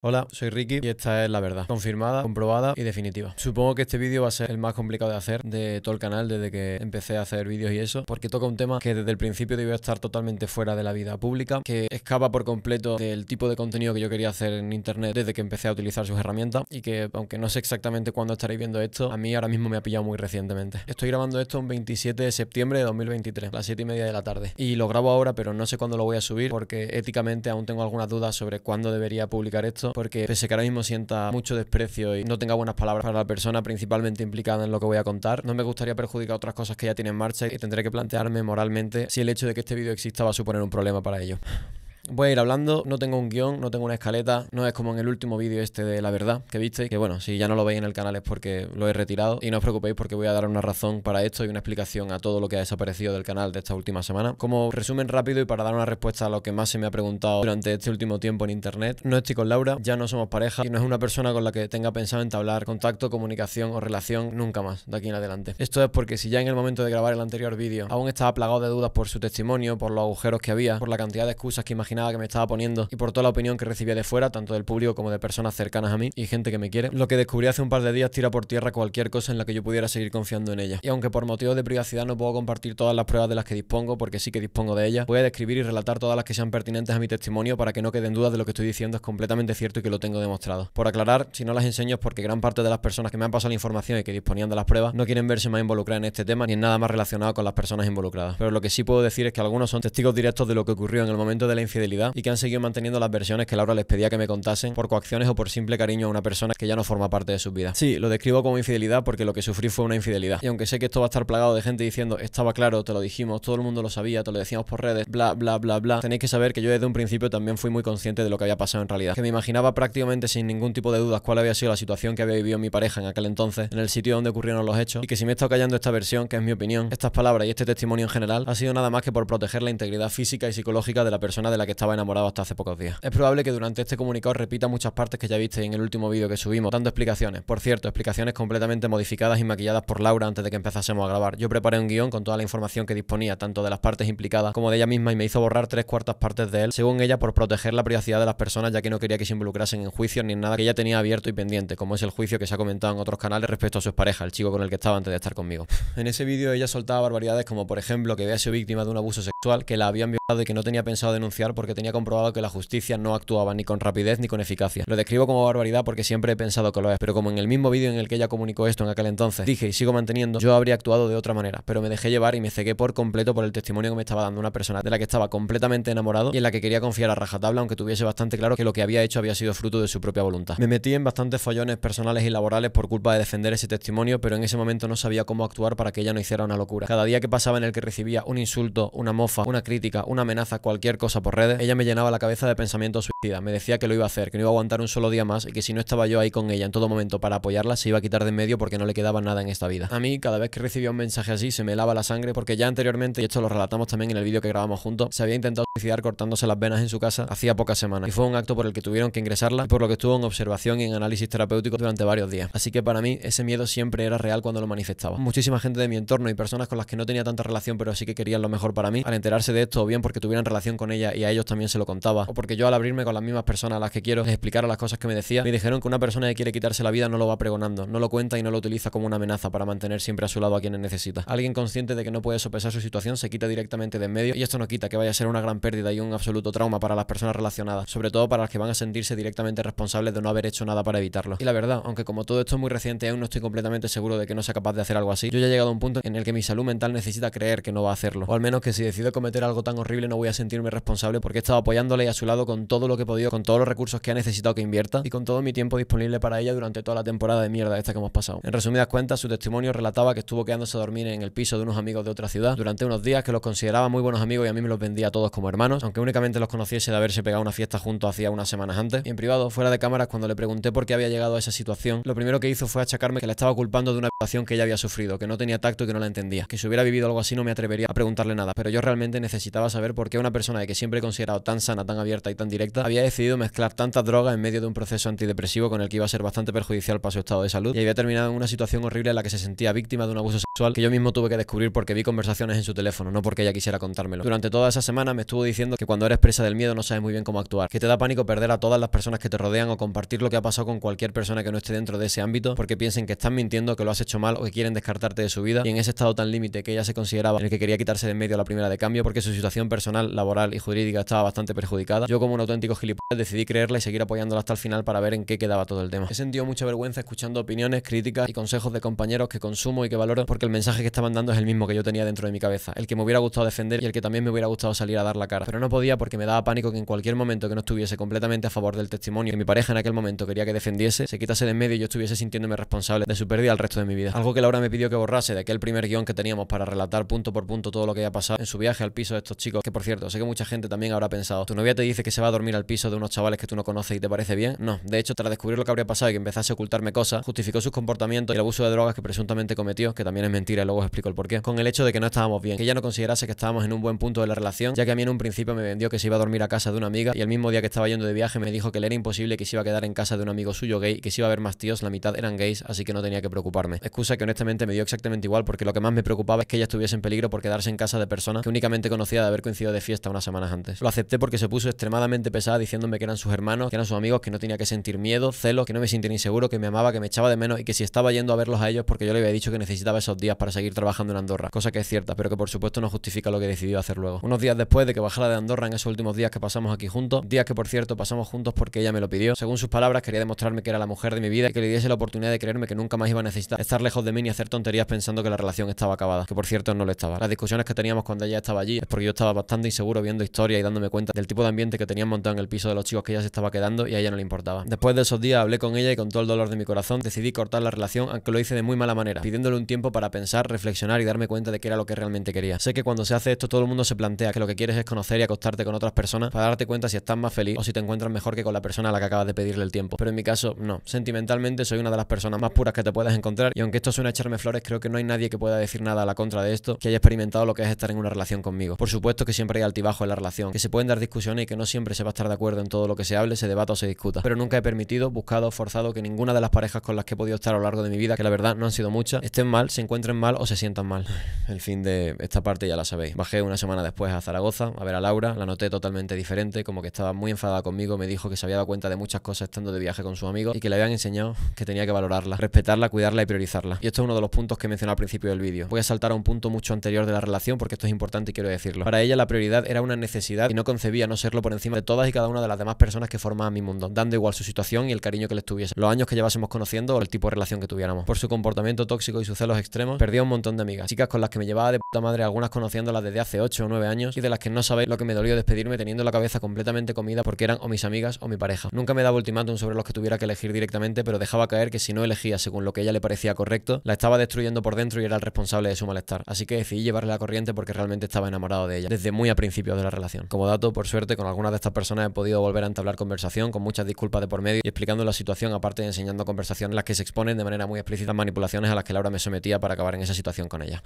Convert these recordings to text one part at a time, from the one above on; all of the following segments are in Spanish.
Hola, soy Ricky y esta es la verdad, confirmada, comprobada y definitiva. Supongo que este vídeo va a ser el más complicado de hacer de todo el canal desde que empecé a hacer vídeos y eso, porque toca un tema que desde el principio debió estar totalmente fuera de la vida pública, que escapa por completo del tipo de contenido que yo quería hacer en internet desde que empecé a utilizar sus herramientas y que, aunque no sé exactamente cuándo estaréis viendo esto, a mí ahora mismo me ha pillado muy recientemente. Estoy grabando esto un 27 de septiembre de 2023, a las 7 y media de la tarde, y lo grabo ahora, pero no sé cuándo lo voy a subir porque éticamente aún tengo algunas dudas sobre cuándo debería publicar esto porque pese que ahora mismo sienta mucho desprecio y no tenga buenas palabras para la persona principalmente implicada en lo que voy a contar, no me gustaría perjudicar otras cosas que ya tienen en marcha y tendré que plantearme moralmente si el hecho de que este vídeo exista va a suponer un problema para ellos voy a ir hablando, no tengo un guión, no tengo una escaleta, no es como en el último vídeo este de la verdad que viste, que bueno, si ya no lo veis en el canal es porque lo he retirado y no os preocupéis porque voy a dar una razón para esto y una explicación a todo lo que ha desaparecido del canal de esta última semana. Como resumen rápido y para dar una respuesta a lo que más se me ha preguntado durante este último tiempo en internet, no estoy con Laura, ya no somos pareja y no es una persona con la que tenga pensado entablar contacto, comunicación o relación nunca más de aquí en adelante. Esto es porque si ya en el momento de grabar el anterior vídeo aún estaba plagado de dudas por su testimonio, por los agujeros que había, por la cantidad de excusas que imaginaba nada que me estaba poniendo y por toda la opinión que recibía de fuera, tanto del público como de personas cercanas a mí y gente que me quiere, lo que descubrí hace un par de días tira por tierra cualquier cosa en la que yo pudiera seguir confiando en ella. Y aunque por motivos de privacidad no puedo compartir todas las pruebas de las que dispongo, porque sí que dispongo de ellas, voy a describir y relatar todas las que sean pertinentes a mi testimonio para que no queden dudas de lo que estoy diciendo es completamente cierto y que lo tengo demostrado. Por aclarar, si no las enseño es porque gran parte de las personas que me han pasado la información y que disponían de las pruebas no quieren verse más involucradas en este tema ni en nada más relacionado con las personas involucradas. Pero lo que sí puedo decir es que algunos son testigos directos de lo que ocurrió en el momento de la infidelidad y que han seguido manteniendo las versiones que Laura les pedía que me contasen por coacciones o por simple cariño a una persona que ya no forma parte de su vida. Sí, lo describo como infidelidad porque lo que sufrí fue una infidelidad. Y aunque sé que esto va a estar plagado de gente diciendo, estaba claro, te lo dijimos, todo el mundo lo sabía, te lo decíamos por redes, bla, bla, bla, bla, tenéis que saber que yo desde un principio también fui muy consciente de lo que había pasado en realidad. Que me imaginaba prácticamente sin ningún tipo de dudas cuál había sido la situación que había vivido mi pareja en aquel entonces, en el sitio donde ocurrieron los hechos, y que si me he estado callando esta versión, que es mi opinión, estas palabras y este testimonio en general, ha sido nada más que por proteger la integridad física y psicológica de la persona de la que estaba enamorado hasta hace pocos días. Es probable que durante este comunicado repita muchas partes que ya viste en el último vídeo que subimos, dando explicaciones. Por cierto, explicaciones completamente modificadas y maquilladas por Laura antes de que empezásemos a grabar. Yo preparé un guión con toda la información que disponía, tanto de las partes implicadas como de ella misma, y me hizo borrar tres cuartas partes de él, según ella, por proteger la privacidad de las personas, ya que no quería que se involucrasen en juicios ni en nada que ella tenía abierto y pendiente, como es el juicio que se ha comentado en otros canales respecto a su pareja, el chico con el que estaba antes de estar conmigo. En ese vídeo ella soltaba barbaridades como, por ejemplo, que había sido víctima de un abuso sexual, que la habían violado y que no tenía pensado denunciar porque tenía comprobado que la justicia no actuaba ni con rapidez ni con eficacia. Lo describo como barbaridad porque siempre he pensado que lo es, pero como en el mismo vídeo en el que ella comunicó esto en aquel entonces, dije y sigo manteniendo, yo habría actuado de otra manera, pero me dejé llevar y me cegué por completo por el testimonio que me estaba dando una persona de la que estaba completamente enamorado y en la que quería confiar a rajatabla, aunque tuviese bastante claro que lo que había hecho había sido fruto de su propia voluntad. Me metí en bastantes follones personales y laborales por culpa de defender ese testimonio, pero en ese momento no sabía cómo actuar para que ella no hiciera una locura. Cada día que pasaba en el que recibía un insulto, una mofa, una crítica, una amenaza, cualquier cosa por red ella me llenaba la cabeza de pensamientos suicidas. Me decía que lo iba a hacer, que no iba a aguantar un solo día más y que si no estaba yo ahí con ella en todo momento para apoyarla, se iba a quitar de medio porque no le quedaba nada en esta vida. A mí, cada vez que recibía un mensaje así, se me lava la sangre porque ya anteriormente, y esto lo relatamos también en el vídeo que grabamos juntos, se había intentado suicidar cortándose las venas en su casa hacía pocas semanas y fue un acto por el que tuvieron que ingresarla y por lo que estuvo en observación y en análisis terapéutico durante varios días. Así que para mí ese miedo siempre era real cuando lo manifestaba. Muchísima gente de mi entorno y personas con las que no tenía tanta relación pero sí que querían lo mejor para mí, al enterarse de esto o bien porque tuvieran relación con ella y a ellos también se lo contaba, o porque yo al abrirme con las mismas personas a las que quiero les las cosas que me decía, me dijeron que una persona que quiere quitarse la vida no lo va pregonando, no lo cuenta y no lo utiliza como una amenaza para mantener siempre a su lado a quienes necesita. Alguien consciente de que no puede sopesar su situación se quita directamente de en medio y esto no quita que vaya a ser una gran pérdida y un absoluto trauma para las personas relacionadas, sobre todo para las que van a sentirse directamente responsables de no haber hecho nada para evitarlo. Y la verdad, aunque como todo esto es muy reciente aún no estoy completamente seguro de que no sea capaz de hacer algo así, yo ya he llegado a un punto en el que mi salud mental necesita creer que no va a hacerlo, o al menos que si decido cometer algo tan horrible no voy a sentirme responsable porque he estado apoyándole y a su lado con todo lo que he podido, con todos los recursos que ha necesitado que invierta y con todo mi tiempo disponible para ella durante toda la temporada de mierda esta que hemos pasado. En resumidas cuentas, su testimonio relataba que estuvo quedándose a dormir en el piso de unos amigos de otra ciudad durante unos días que los consideraba muy buenos amigos y a mí me los vendía a todos como hermanos, aunque únicamente los conociese de haberse pegado una fiesta juntos hacía unas semanas antes. Y en privado, fuera de cámaras, cuando le pregunté por qué había llegado a esa situación, lo primero que hizo fue achacarme que la estaba culpando de una situación que ella había sufrido, que no tenía tacto y que no la entendía. Que si hubiera vivido algo así no me atrevería a preguntarle nada, pero yo realmente necesitaba saber por qué una persona de que siempre era tan sana, tan abierta y tan directa, había decidido mezclar tantas drogas en medio de un proceso antidepresivo con el que iba a ser bastante perjudicial para su estado de salud y había terminado en una situación horrible en la que se sentía víctima de un abuso sexual que yo mismo tuve que descubrir porque vi conversaciones en su teléfono, no porque ella quisiera contármelo. Durante toda esa semana me estuvo diciendo que cuando eres presa del miedo no sabes muy bien cómo actuar, que te da pánico perder a todas las personas que te rodean o compartir lo que ha pasado con cualquier persona que no esté dentro de ese ámbito porque piensen que estás mintiendo, que lo has hecho mal o que quieren descartarte de su vida y en ese estado tan límite que ella se consideraba en el que quería quitarse de en medio a la primera de cambio porque su situación personal, laboral y jurídica estaba bastante perjudicada. Yo como un auténtico gilipollas decidí creerla y seguir apoyándola hasta el final para ver en qué quedaba todo el tema. He sentido mucha vergüenza escuchando opiniones, críticas y consejos de compañeros que consumo y que valoro porque el mensaje que estaban dando es el mismo que yo tenía dentro de mi cabeza, el que me hubiera gustado defender y el que también me hubiera gustado salir a dar la cara. Pero no podía porque me daba pánico que en cualquier momento que no estuviese completamente a favor del testimonio que mi pareja en aquel momento quería que defendiese, se quitase de en medio y yo estuviese sintiéndome responsable de su pérdida el resto de mi vida. Algo que Laura me pidió que borrase de aquel primer guión que teníamos para relatar punto por punto todo lo que había pasado en su viaje al piso de estos chicos, que por cierto, sé que mucha gente también habrá pensado? ¿Tu novia te dice que se va a dormir al piso de unos chavales que tú no conoces y te parece bien? No, de hecho, tras descubrir lo que habría pasado y que empezase a ocultarme cosas, justificó sus comportamientos y el abuso de drogas que presuntamente cometió, que también es mentira y luego os explico el porqué, con el hecho de que no estábamos bien, que ella no considerase que estábamos en un buen punto de la relación, ya que a mí en un principio me vendió que se iba a dormir a casa de una amiga y el mismo día que estaba yendo de viaje me dijo que le era imposible que se iba a quedar en casa de un amigo suyo gay, y que se iba a ver más tíos, la mitad eran gays, así que no tenía que preocuparme. Excusa que honestamente me dio exactamente igual porque lo que más me preocupaba es que ella estuviese en peligro por quedarse en casa de personas que únicamente conocía de haber coincidido de fiesta unas semanas antes acepté porque se puso extremadamente pesada diciéndome que eran sus hermanos, que eran sus amigos, que no tenía que sentir miedo, celos, que no me sentía inseguro, que me amaba, que me echaba de menos y que si estaba yendo a verlos a ellos porque yo le había dicho que necesitaba esos días para seguir trabajando en Andorra, cosa que es cierta, pero que por supuesto no justifica lo que decidió hacer luego. Unos días después de que bajara de Andorra en esos últimos días que pasamos aquí juntos, días que por cierto pasamos juntos porque ella me lo pidió, según sus palabras quería demostrarme que era la mujer de mi vida y que le diese la oportunidad de creerme que nunca más iba a necesitar estar lejos de mí ni hacer tonterías pensando que la relación estaba acabada, que por cierto no lo estaba. Las discusiones que teníamos cuando ella estaba allí es porque yo estaba bastante inseguro viendo historia y dando me cuenta del tipo de ambiente que tenían montado en el piso de los chicos que ella se estaba quedando y a ella no le importaba. Después de esos días hablé con ella y con todo el dolor de mi corazón decidí cortar la relación, aunque lo hice de muy mala manera, pidiéndole un tiempo para pensar, reflexionar y darme cuenta de que era lo que realmente quería. Sé que cuando se hace esto todo el mundo se plantea que lo que quieres es conocer y acostarte con otras personas para darte cuenta si estás más feliz o si te encuentras mejor que con la persona a la que acabas de pedirle el tiempo. Pero en mi caso, no. Sentimentalmente soy una de las personas más puras que te puedas encontrar y aunque esto suena a echarme flores, creo que no hay nadie que pueda decir nada a la contra de esto que haya experimentado lo que es estar en una relación conmigo. Por supuesto que siempre hay altibajo en la relación, se pueden dar discusiones y que no siempre se va a estar de acuerdo en todo lo que se hable, se debata o se discuta. Pero nunca he permitido, buscado, forzado que ninguna de las parejas con las que he podido estar a lo largo de mi vida, que la verdad no han sido muchas, estén mal, se encuentren mal o se sientan mal. El fin de esta parte ya la sabéis. Bajé una semana después a Zaragoza a ver a Laura, la noté totalmente diferente, como que estaba muy enfadada conmigo, me dijo que se había dado cuenta de muchas cosas estando de viaje con su amigo y que le habían enseñado que tenía que valorarla, respetarla, cuidarla y priorizarla. Y esto es uno de los puntos que mencioné al principio del vídeo. Voy a saltar a un punto mucho anterior de la relación porque esto es importante y quiero decirlo. Para ella la prioridad era una necesidad y no concebía no serlo por encima de todas y cada una de las demás personas que formaban mi mundo, dando igual su situación y el cariño que les tuviese, los años que llevásemos conociendo o el tipo de relación que tuviéramos. Por su comportamiento tóxico y sus celos extremos, perdí un montón de amigas, chicas con las que me llevaba de puta madre, algunas conociéndolas desde hace 8 o 9 años y de las que no sabéis lo que me dolió despedirme teniendo la cabeza completamente comida porque eran o mis amigas o mi pareja. Nunca me daba ultimátum sobre los que tuviera que elegir directamente, pero dejaba caer que si no elegía según lo que ella le parecía correcto, la estaba destruyendo por dentro y era el responsable de su malestar. Así que decidí llevarle la corriente porque realmente estaba enamorado de ella, desde muy a principios de la relación como dato, por suerte, con algunas de estas personas he podido volver a entablar conversación con muchas disculpas de por medio y explicando la situación, aparte de enseñando conversaciones en las que se exponen de manera muy explícita manipulaciones a las que Laura me sometía para acabar en esa situación con ella.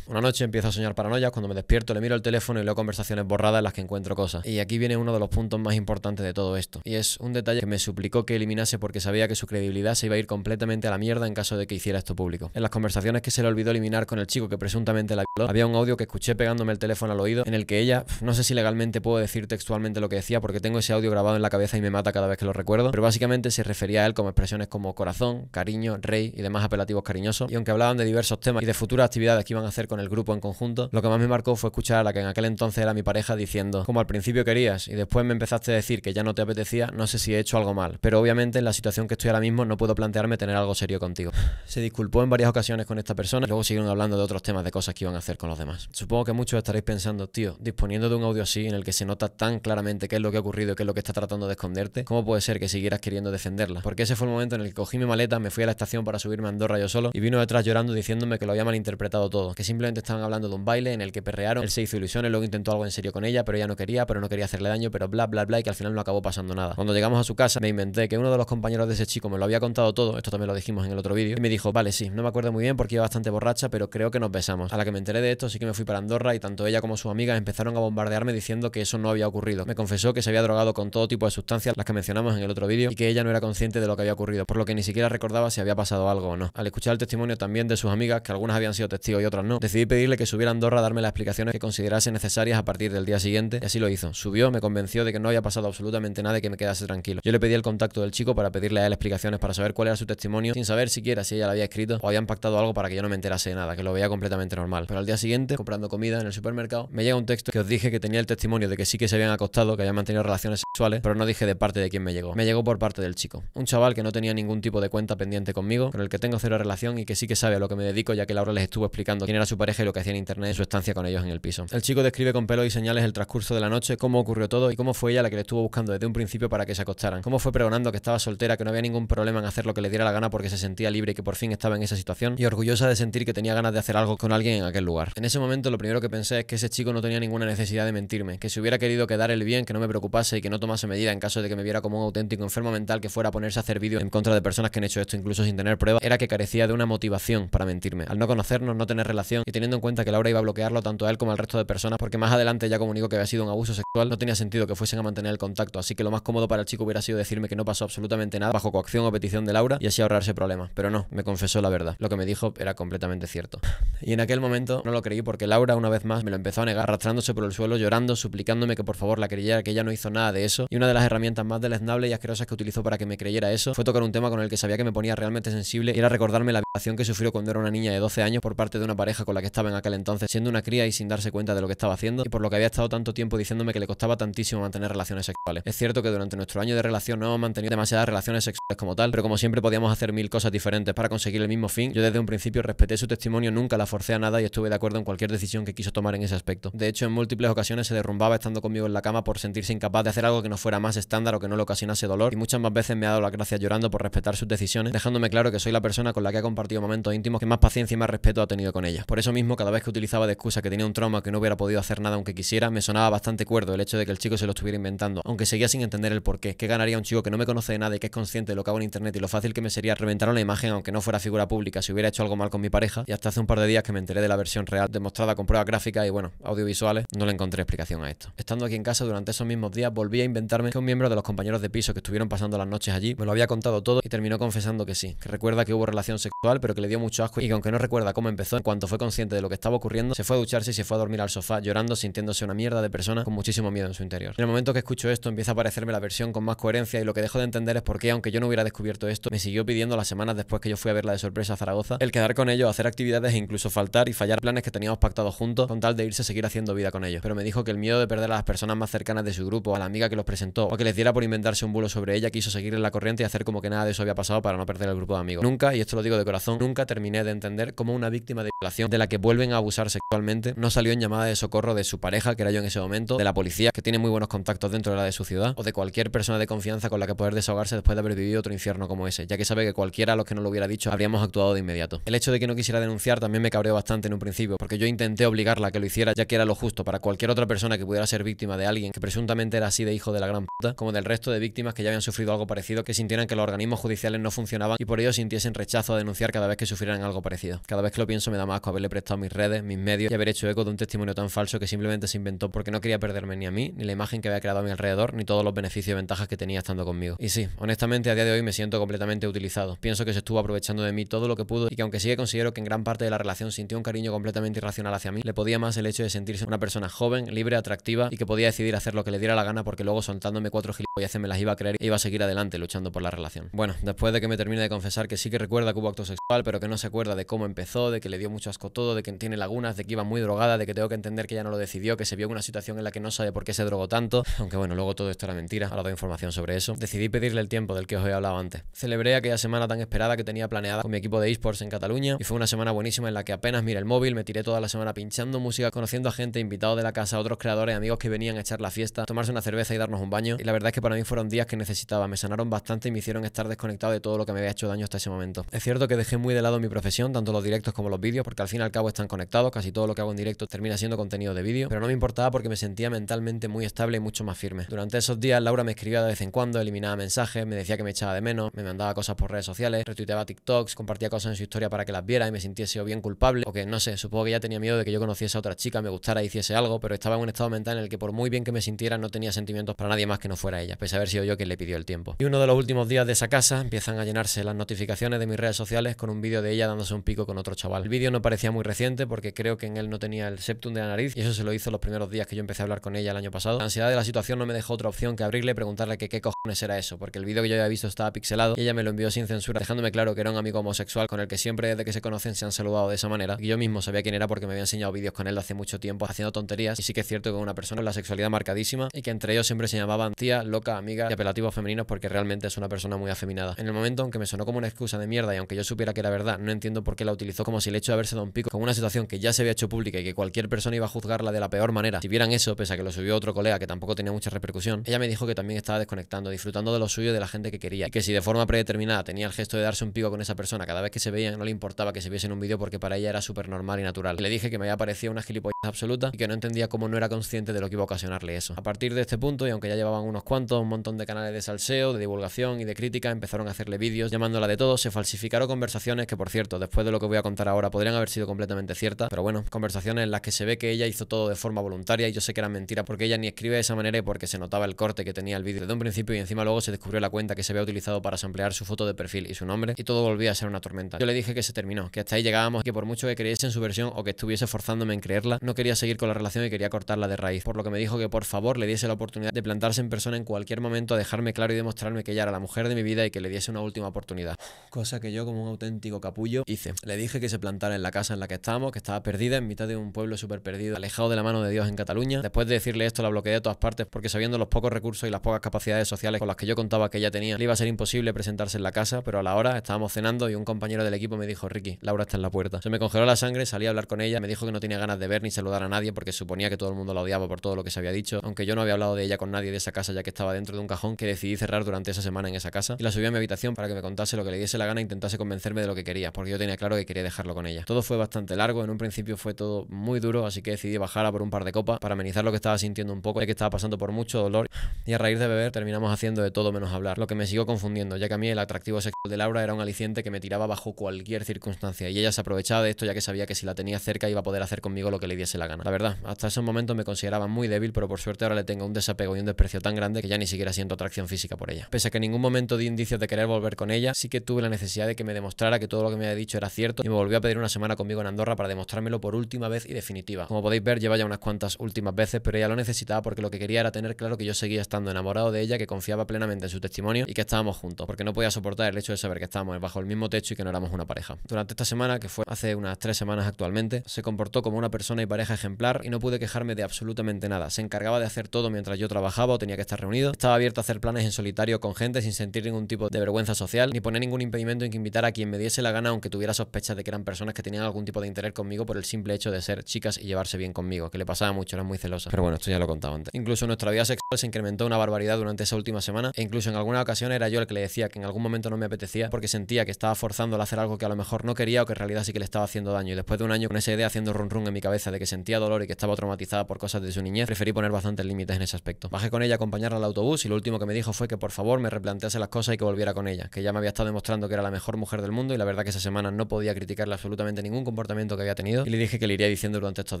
Una noche empiezo a soñar paranoias, cuando me despierto le miro el teléfono y leo conversaciones borradas en las que encuentro cosas. Y aquí viene uno de los puntos más importantes de todo esto. Y es un detalle que me suplicó que eliminase porque sabía que su credibilidad se iba a ir completamente a la mierda en caso de que hiciera esto público. En las conversaciones que se le olvidó eliminar con el chico que presuntamente la había un audio que escuché pegándome el teléfono al oído en el que ella, no sé si le puedo decir textualmente lo que decía porque tengo ese audio grabado en la cabeza y me mata cada vez que lo recuerdo, pero básicamente se refería a él como expresiones como corazón, cariño, rey y demás apelativos cariñosos. Y aunque hablaban de diversos temas y de futuras actividades que iban a hacer con el grupo en conjunto, lo que más me marcó fue escuchar a la que en aquel entonces era mi pareja diciendo, como al principio querías y después me empezaste a decir que ya no te apetecía, no sé si he hecho algo mal, pero obviamente en la situación que estoy ahora mismo no puedo plantearme tener algo serio contigo. Se disculpó en varias ocasiones con esta persona y luego siguieron hablando de otros temas de cosas que iban a hacer con los demás. Supongo que muchos estaréis pensando, tío, disponiendo de un audio así, en el que se nota tan claramente qué es lo que ha ocurrido y qué es lo que está tratando de esconderte, ¿cómo puede ser que siguieras queriendo defenderla? Porque ese fue el momento en el que cogí mi maleta, me fui a la estación para subirme a Andorra yo solo y vino detrás llorando diciéndome que lo había malinterpretado todo, que simplemente estaban hablando de un baile en el que perrearon, él se hizo ilusiones, luego intentó algo en serio con ella, pero ella no quería, pero no quería hacerle daño, pero bla, bla, bla, y que al final no acabó pasando nada. Cuando llegamos a su casa, me inventé que uno de los compañeros de ese chico me lo había contado todo, esto también lo dijimos en el otro vídeo, y me dijo, vale, sí, no me acuerdo muy bien porque iba bastante borracha, pero creo que nos besamos. A la que me enteré de esto, sí que me fui para Andorra y tanto ella como sus amigas empezaron a bombardearme diciendo que eso no había ocurrido. Me confesó que se había drogado con todo tipo de sustancias, las que mencionamos en el otro vídeo, y que ella no era consciente de lo que había ocurrido, por lo que ni siquiera recordaba si había pasado algo o no. Al escuchar el testimonio también de sus amigas, que algunas habían sido testigos y otras no, decidí pedirle que subiera a Andorra a darme las explicaciones que considerase necesarias a partir del día siguiente, y así lo hizo. Subió, me convenció de que no había pasado absolutamente nada y que me quedase tranquilo. Yo le pedí el contacto del chico para pedirle a él explicaciones para saber cuál era su testimonio, sin saber siquiera si ella lo había escrito o habían pactado algo para que yo no me enterase de nada, que lo veía completamente normal. Pero al día siguiente, comprando comida en el supermercado, me llega un texto que os dije que tenía el testimonio testimonio de que sí que se habían acostado, que habían mantenido relaciones sexuales, pero no dije de parte de quién me llegó. Me llegó por parte del chico. Un chaval que no tenía ningún tipo de cuenta pendiente conmigo, con el que tengo cero relación y que sí que sabe a lo que me dedico, ya que Laura les estuvo explicando quién era su pareja y lo que hacía en internet en su estancia con ellos en el piso. El chico describe con pelos y señales el transcurso de la noche, cómo ocurrió todo y cómo fue ella la que le estuvo buscando desde un principio para que se acostaran. Cómo fue pregonando que estaba soltera, que no había ningún problema en hacer lo que le diera la gana porque se sentía libre y que por fin estaba en esa situación y orgullosa de sentir que tenía ganas de hacer algo con alguien en aquel lugar. En ese momento lo primero que pensé es que ese chico no tenía ninguna necesidad de mentirme que si hubiera querido quedar el bien, que no me preocupase y que no tomase medida en caso de que me viera como un auténtico enfermo mental que fuera a ponerse a hacer vídeos en contra de personas que han hecho esto incluso sin tener pruebas, era que carecía de una motivación para mentirme. Al no conocernos, no tener relación y teniendo en cuenta que Laura iba a bloquearlo tanto a él como al resto de personas, porque más adelante ya comunicó que había sido un abuso sexual, no tenía sentido que fuesen a mantener el contacto, así que lo más cómodo para el chico hubiera sido decirme que no pasó absolutamente nada bajo coacción o petición de Laura y así ahorrarse problemas. Pero no, me confesó la verdad. Lo que me dijo era completamente cierto. Y en aquel momento no lo creí porque Laura una vez más me lo empezó a negar arrastrándose por el suelo llorando suplicándome que por favor la creyera, que ella no hizo nada de eso. Y una de las herramientas más deleznables y asquerosas que utilizó para que me creyera eso fue tocar un tema con el que sabía que me ponía realmente sensible y era recordarme la violación que sufrió cuando era una niña de 12 años por parte de una pareja con la que estaba en aquel entonces, siendo una cría y sin darse cuenta de lo que estaba haciendo y por lo que había estado tanto tiempo diciéndome que le costaba tantísimo mantener relaciones sexuales. Es cierto que durante nuestro año de relación no hemos mantenido demasiadas relaciones sexuales como tal, pero como siempre podíamos hacer mil cosas diferentes para conseguir el mismo fin, yo desde un principio respeté su testimonio, nunca la forcé a nada y estuve de acuerdo en cualquier decisión que quiso tomar en ese aspecto. De hecho, en múltiples ocasiones se derrumbaba estando conmigo en la cama por sentirse incapaz de hacer algo que no fuera más estándar o que no le ocasionase dolor, y muchas más veces me ha dado la gracia llorando por respetar sus decisiones, dejándome claro que soy la persona con la que ha compartido momentos íntimos que más paciencia y más respeto ha tenido con ella. Por eso mismo, cada vez que utilizaba de excusa que tenía un trauma que no hubiera podido hacer nada aunque quisiera, me sonaba bastante cuerdo el hecho de que el chico se lo estuviera inventando, aunque seguía sin entender el porqué. ¿Qué ganaría un chico que no me conoce de nada y que es consciente de lo que hago en internet y lo fácil que me sería reventar una imagen aunque no fuera figura pública si hubiera hecho algo mal con mi pareja? Y hasta hace un par de días que me enteré de la versión real demostrada con pruebas gráficas y bueno, audiovisuales, no le encontré explicación a esto. Estando aquí en casa durante esos mismos días volví a inventarme que un miembro de los compañeros de piso que estuvieron pasando las noches allí me lo había contado todo y terminó confesando que sí, que recuerda que hubo relación sexual pero que le dio mucho asco y que aunque no recuerda cómo empezó, en cuanto fue consciente de lo que estaba ocurriendo, se fue a ducharse y se fue a dormir al sofá llorando sintiéndose una mierda de persona con muchísimo miedo en su interior. En el momento que escucho esto empieza a parecerme la versión con más coherencia y lo que dejo de entender es por qué aunque yo no hubiera descubierto esto, me siguió pidiendo las semanas después que yo fui a verla de sorpresa a Zaragoza, el quedar con ellos, hacer actividades e incluso faltar y fallar planes que teníamos pactados juntos con tal de irse a seguir haciendo vida con ellos. Pero me dijo que el miedo de perder a las personas más cercanas de su grupo, a la amiga que los presentó, o que les diera por inventarse un bulo sobre ella, quiso seguir en la corriente y hacer como que nada de eso había pasado para no perder el grupo de amigos. Nunca, y esto lo digo de corazón, nunca terminé de entender cómo una víctima de violación de la que vuelven a abusar sexualmente no salió en llamada de socorro de su pareja, que era yo en ese momento, de la policía, que tiene muy buenos contactos dentro de la de su ciudad, o de cualquier persona de confianza con la que poder desahogarse después de haber vivido otro infierno como ese, ya que sabe que cualquiera a los que no lo hubiera dicho habríamos actuado de inmediato. El hecho de que no quisiera denunciar también me cabreó bastante en un principio, porque yo intenté obligarla a que lo hiciera ya que era lo justo para cualquier otra persona que pudiera ser víctima de alguien que presuntamente era así de hijo de la gran puta, como del resto de víctimas que ya habían sufrido algo parecido, que sintieran que los organismos judiciales no funcionaban y por ello sintiesen rechazo a denunciar cada vez que sufrieran algo parecido. Cada vez que lo pienso me da más haberle prestado mis redes, mis medios y haber hecho eco de un testimonio tan falso que simplemente se inventó porque no quería perderme ni a mí, ni la imagen que había creado a mi alrededor, ni todos los beneficios y ventajas que tenía estando conmigo. Y sí, honestamente a día de hoy me siento completamente utilizado. Pienso que se estuvo aprovechando de mí todo lo que pudo y que aunque sí que considero que en gran parte de la relación sintió un cariño completamente irracional hacia mí, le podía más el hecho de sentirse una persona joven, libre, atractiva y que podía decidir hacer lo que le diera la gana porque luego soltándome cuatro gilipolleces me las iba a creer y e iba a seguir adelante luchando por la relación. Bueno, después de que me termine de confesar que sí que recuerda que hubo acto sexual, pero que no se acuerda de cómo empezó, de que le dio mucho asco todo, de que tiene lagunas, de que iba muy drogada, de que tengo que entender que ya no lo decidió, que se vio en una situación en la que no sabe por qué se drogó tanto, aunque bueno, luego todo esto era mentira, ahora doy información sobre eso. Decidí pedirle el tiempo del que os he hablado antes. Celebré aquella semana tan esperada que tenía planeada con mi equipo de esports en Cataluña y fue una semana buenísima en la que apenas mira el móvil, me tiré toda la semana pinchando música, conociendo a gente, invitado de la casa, otros creadores amigos que venían a echar la fiesta, tomarse una cerveza y darnos un baño. Y la verdad es que para mí fueron días que necesitaba, me sanaron bastante y me hicieron estar desconectado de todo lo que me había hecho daño hasta ese momento. Es cierto que dejé muy de lado mi profesión, tanto los directos como los vídeos, porque al fin y al cabo están conectados, casi todo lo que hago en directo termina siendo contenido de vídeo, pero no me importaba porque me sentía mentalmente muy estable y mucho más firme. Durante esos días Laura me escribía de vez en cuando, eliminaba mensajes, me decía que me echaba de menos, me mandaba cosas por redes sociales, retuiteaba TikToks, compartía cosas en su historia para que las viera y me sintiese o bien culpable, o que no sé, supongo que ya tenía miedo de que yo conociese a otra chica, me gustara, y hiciese algo, pero estaba en un estado mental en el que por muy bien que me sintiera no tenía sentimientos para nadie más que no fuera ella, pese a haber sido yo quien le pidió el tiempo. Y uno de los últimos días de esa casa empiezan a llenarse las notificaciones de mis redes sociales con un vídeo de ella dándose un pico con otro chaval. El vídeo no parecía muy reciente porque creo que en él no tenía el septum de la nariz y eso se lo hizo los primeros días que yo empecé a hablar con ella el año pasado. La ansiedad de la situación no me dejó otra opción que abrirle y preguntarle que qué cojones era eso, porque el vídeo que yo había visto estaba pixelado y ella me lo envió sin censura, dejándome claro que era un amigo homosexual con el que siempre desde que se conocen se han saludado de esa manera. Y yo mismo sabía quién era porque me había enseñado vídeos con él hace mucho tiempo haciendo tonterías y sí que es cierto con una persona con la sexualidad marcadísima y que entre ellos siempre se llamaban tía, loca, amiga y apelativos femeninos porque realmente es una persona muy afeminada. En el momento, aunque me sonó como una excusa de mierda y aunque yo supiera que era verdad, no entiendo por qué la utilizó como si el hecho de haberse dado un pico con una situación que ya se había hecho pública y que cualquier persona iba a juzgarla de la peor manera. Si vieran eso, pese a que lo subió otro colega que tampoco tenía mucha repercusión, ella me dijo que también estaba desconectando, disfrutando de lo suyo de la gente que quería. Y que si de forma predeterminada tenía el gesto de darse un pico con esa persona cada vez que se veía no le importaba que se viese en un vídeo porque para ella era súper normal y natural. le dije que me había parecido una gilipollas absoluta y que no entendía cómo no era consciente de lo que iba a ocasionarle eso. A partir de este punto, y aunque ya llevaban unos cuantos, un montón de canales de salseo, de divulgación y de crítica, empezaron a hacerle vídeos llamándola de todo, se falsificaron conversaciones que, por cierto, después de lo que voy a contar ahora, podrían haber sido completamente ciertas, pero bueno, conversaciones en las que se ve que ella hizo todo de forma voluntaria y yo sé que eran mentiras porque ella ni escribe de esa manera y porque se notaba el corte que tenía el vídeo desde un principio y encima luego se descubrió la cuenta que se había utilizado para samplear su foto de perfil y su nombre y todo volvía a ser una tormenta. Yo le dije que se terminó, que hasta ahí llegábamos que por mucho que creyese en su versión o que estuviese forzándome en creerla, no quería seguir con la relación y quería cortarla de raíz, por lo que me dijo que por favor le diese la oportunidad de plantarse en persona en cualquier momento, a dejarme claro y demostrarme que ella era la mujer de mi vida y que le diese una última oportunidad. Cosa que yo como un auténtico capullo hice. Le dije que se plantara en la casa en la que estábamos, que estaba perdida en mitad de un pueblo súper perdido, alejado de la mano de Dios en Cataluña. Después de decirle esto la bloqueé de todas partes porque sabiendo los pocos recursos y las pocas capacidades sociales con las que yo contaba que ella tenía, le iba a ser imposible presentarse en la casa, pero a la hora estábamos cenando y un compañero del equipo me dijo, Ricky, Laura está en la puerta. Se me congeló la sangre, salí a hablar con ella, me dijo que no tenía ganas de ver ni saludar a nadie porque suponía que todo el mundo la odiaba por todo lo que se había dicho, aunque yo no había hablado de ella con nadie de esa casa ya que estaba dentro de un cajón que decidí cerrar durante esa semana en esa casa, y la subí a mi habitación para que me contase lo que le diese la gana e intentase convencerme de lo que quería, porque yo tenía claro que quería dejarlo con ella. Todo fue bastante largo, en un principio fue todo muy duro, así que decidí bajar a por un par de copas para amenizar lo que estaba sintiendo un poco, ya que estaba pasando por mucho dolor, y a raíz de beber terminamos haciendo de todo menos hablar, lo que me siguió confundiendo, ya que a mí el atractivo sexual de Laura era un aliciente que me tiraba bajo cualquier circunstancia, y ella se aprovechaba de esto ya que sabía que si la tenía cerca iba a poder hacer conmigo lo que le diese la gana. La verdad, hasta ese momento me consideraba muy débil, pero por suerte ahora le tengo un desapego y un desprecio tan grande que ya ni siquiera siento atracción física por ella. Pese a que en ningún momento di indicios de querer volver con ella, sí que tuve la necesidad de que me demostrara que todo lo que me había dicho era cierto y me volvió a pedir una semana conmigo en Andorra para demostrármelo por última vez y definitiva. Como podéis ver, lleva ya unas cuantas últimas veces, pero ella lo necesitaba porque lo que quería era tener claro que yo seguía estando enamorado de ella, que confiaba plenamente en su testimonio y que estábamos juntos, porque no podía soportar el hecho de saber que estábamos bajo el mismo techo y que no éramos una pareja. Durante esta semana, que fue hace unas tres semanas actualmente, se comportó como una persona y pareja ejemplar y no pude quejarme de absolutamente nada. Se encargaba de hacer todo mientras yo trabajaba o tenía que estar reunido. Estaba abierto a hacer planes en solitario con gente sin sentir ningún tipo de vergüenza social, ni poner ningún impedimento en que invitar a quien me diese la gana, aunque tuviera sospechas de que eran personas que tenían algún tipo de interés conmigo por el simple hecho de ser chicas y llevarse bien conmigo, que le pasaba mucho, era muy celosa. Pero bueno, esto ya lo he antes. Incluso nuestra vida sexual se incrementó una barbaridad durante esa última semana, e incluso en alguna ocasión era yo el que le decía que en algún momento no me apetecía porque sentía que estaba forzándole a hacer algo que a lo mejor no quería o que en realidad sí que le estaba haciendo daño. Y después de un año con esa idea haciendo run run en mi cabeza de que sentía dolor y que estaba traumatizada por cosas de su niñez, preferí poner bastantes límites en ese aspecto. Bajé con ella a acompañarla al autobús y lo último que me dijo fue que por favor me replantease las cosas y que volviera con ella, que ya me había estado demostrando que era la mejor mujer del mundo y la verdad que esa semana no podía criticarle absolutamente ningún comportamiento que había tenido y le dije que le iría diciendo durante estos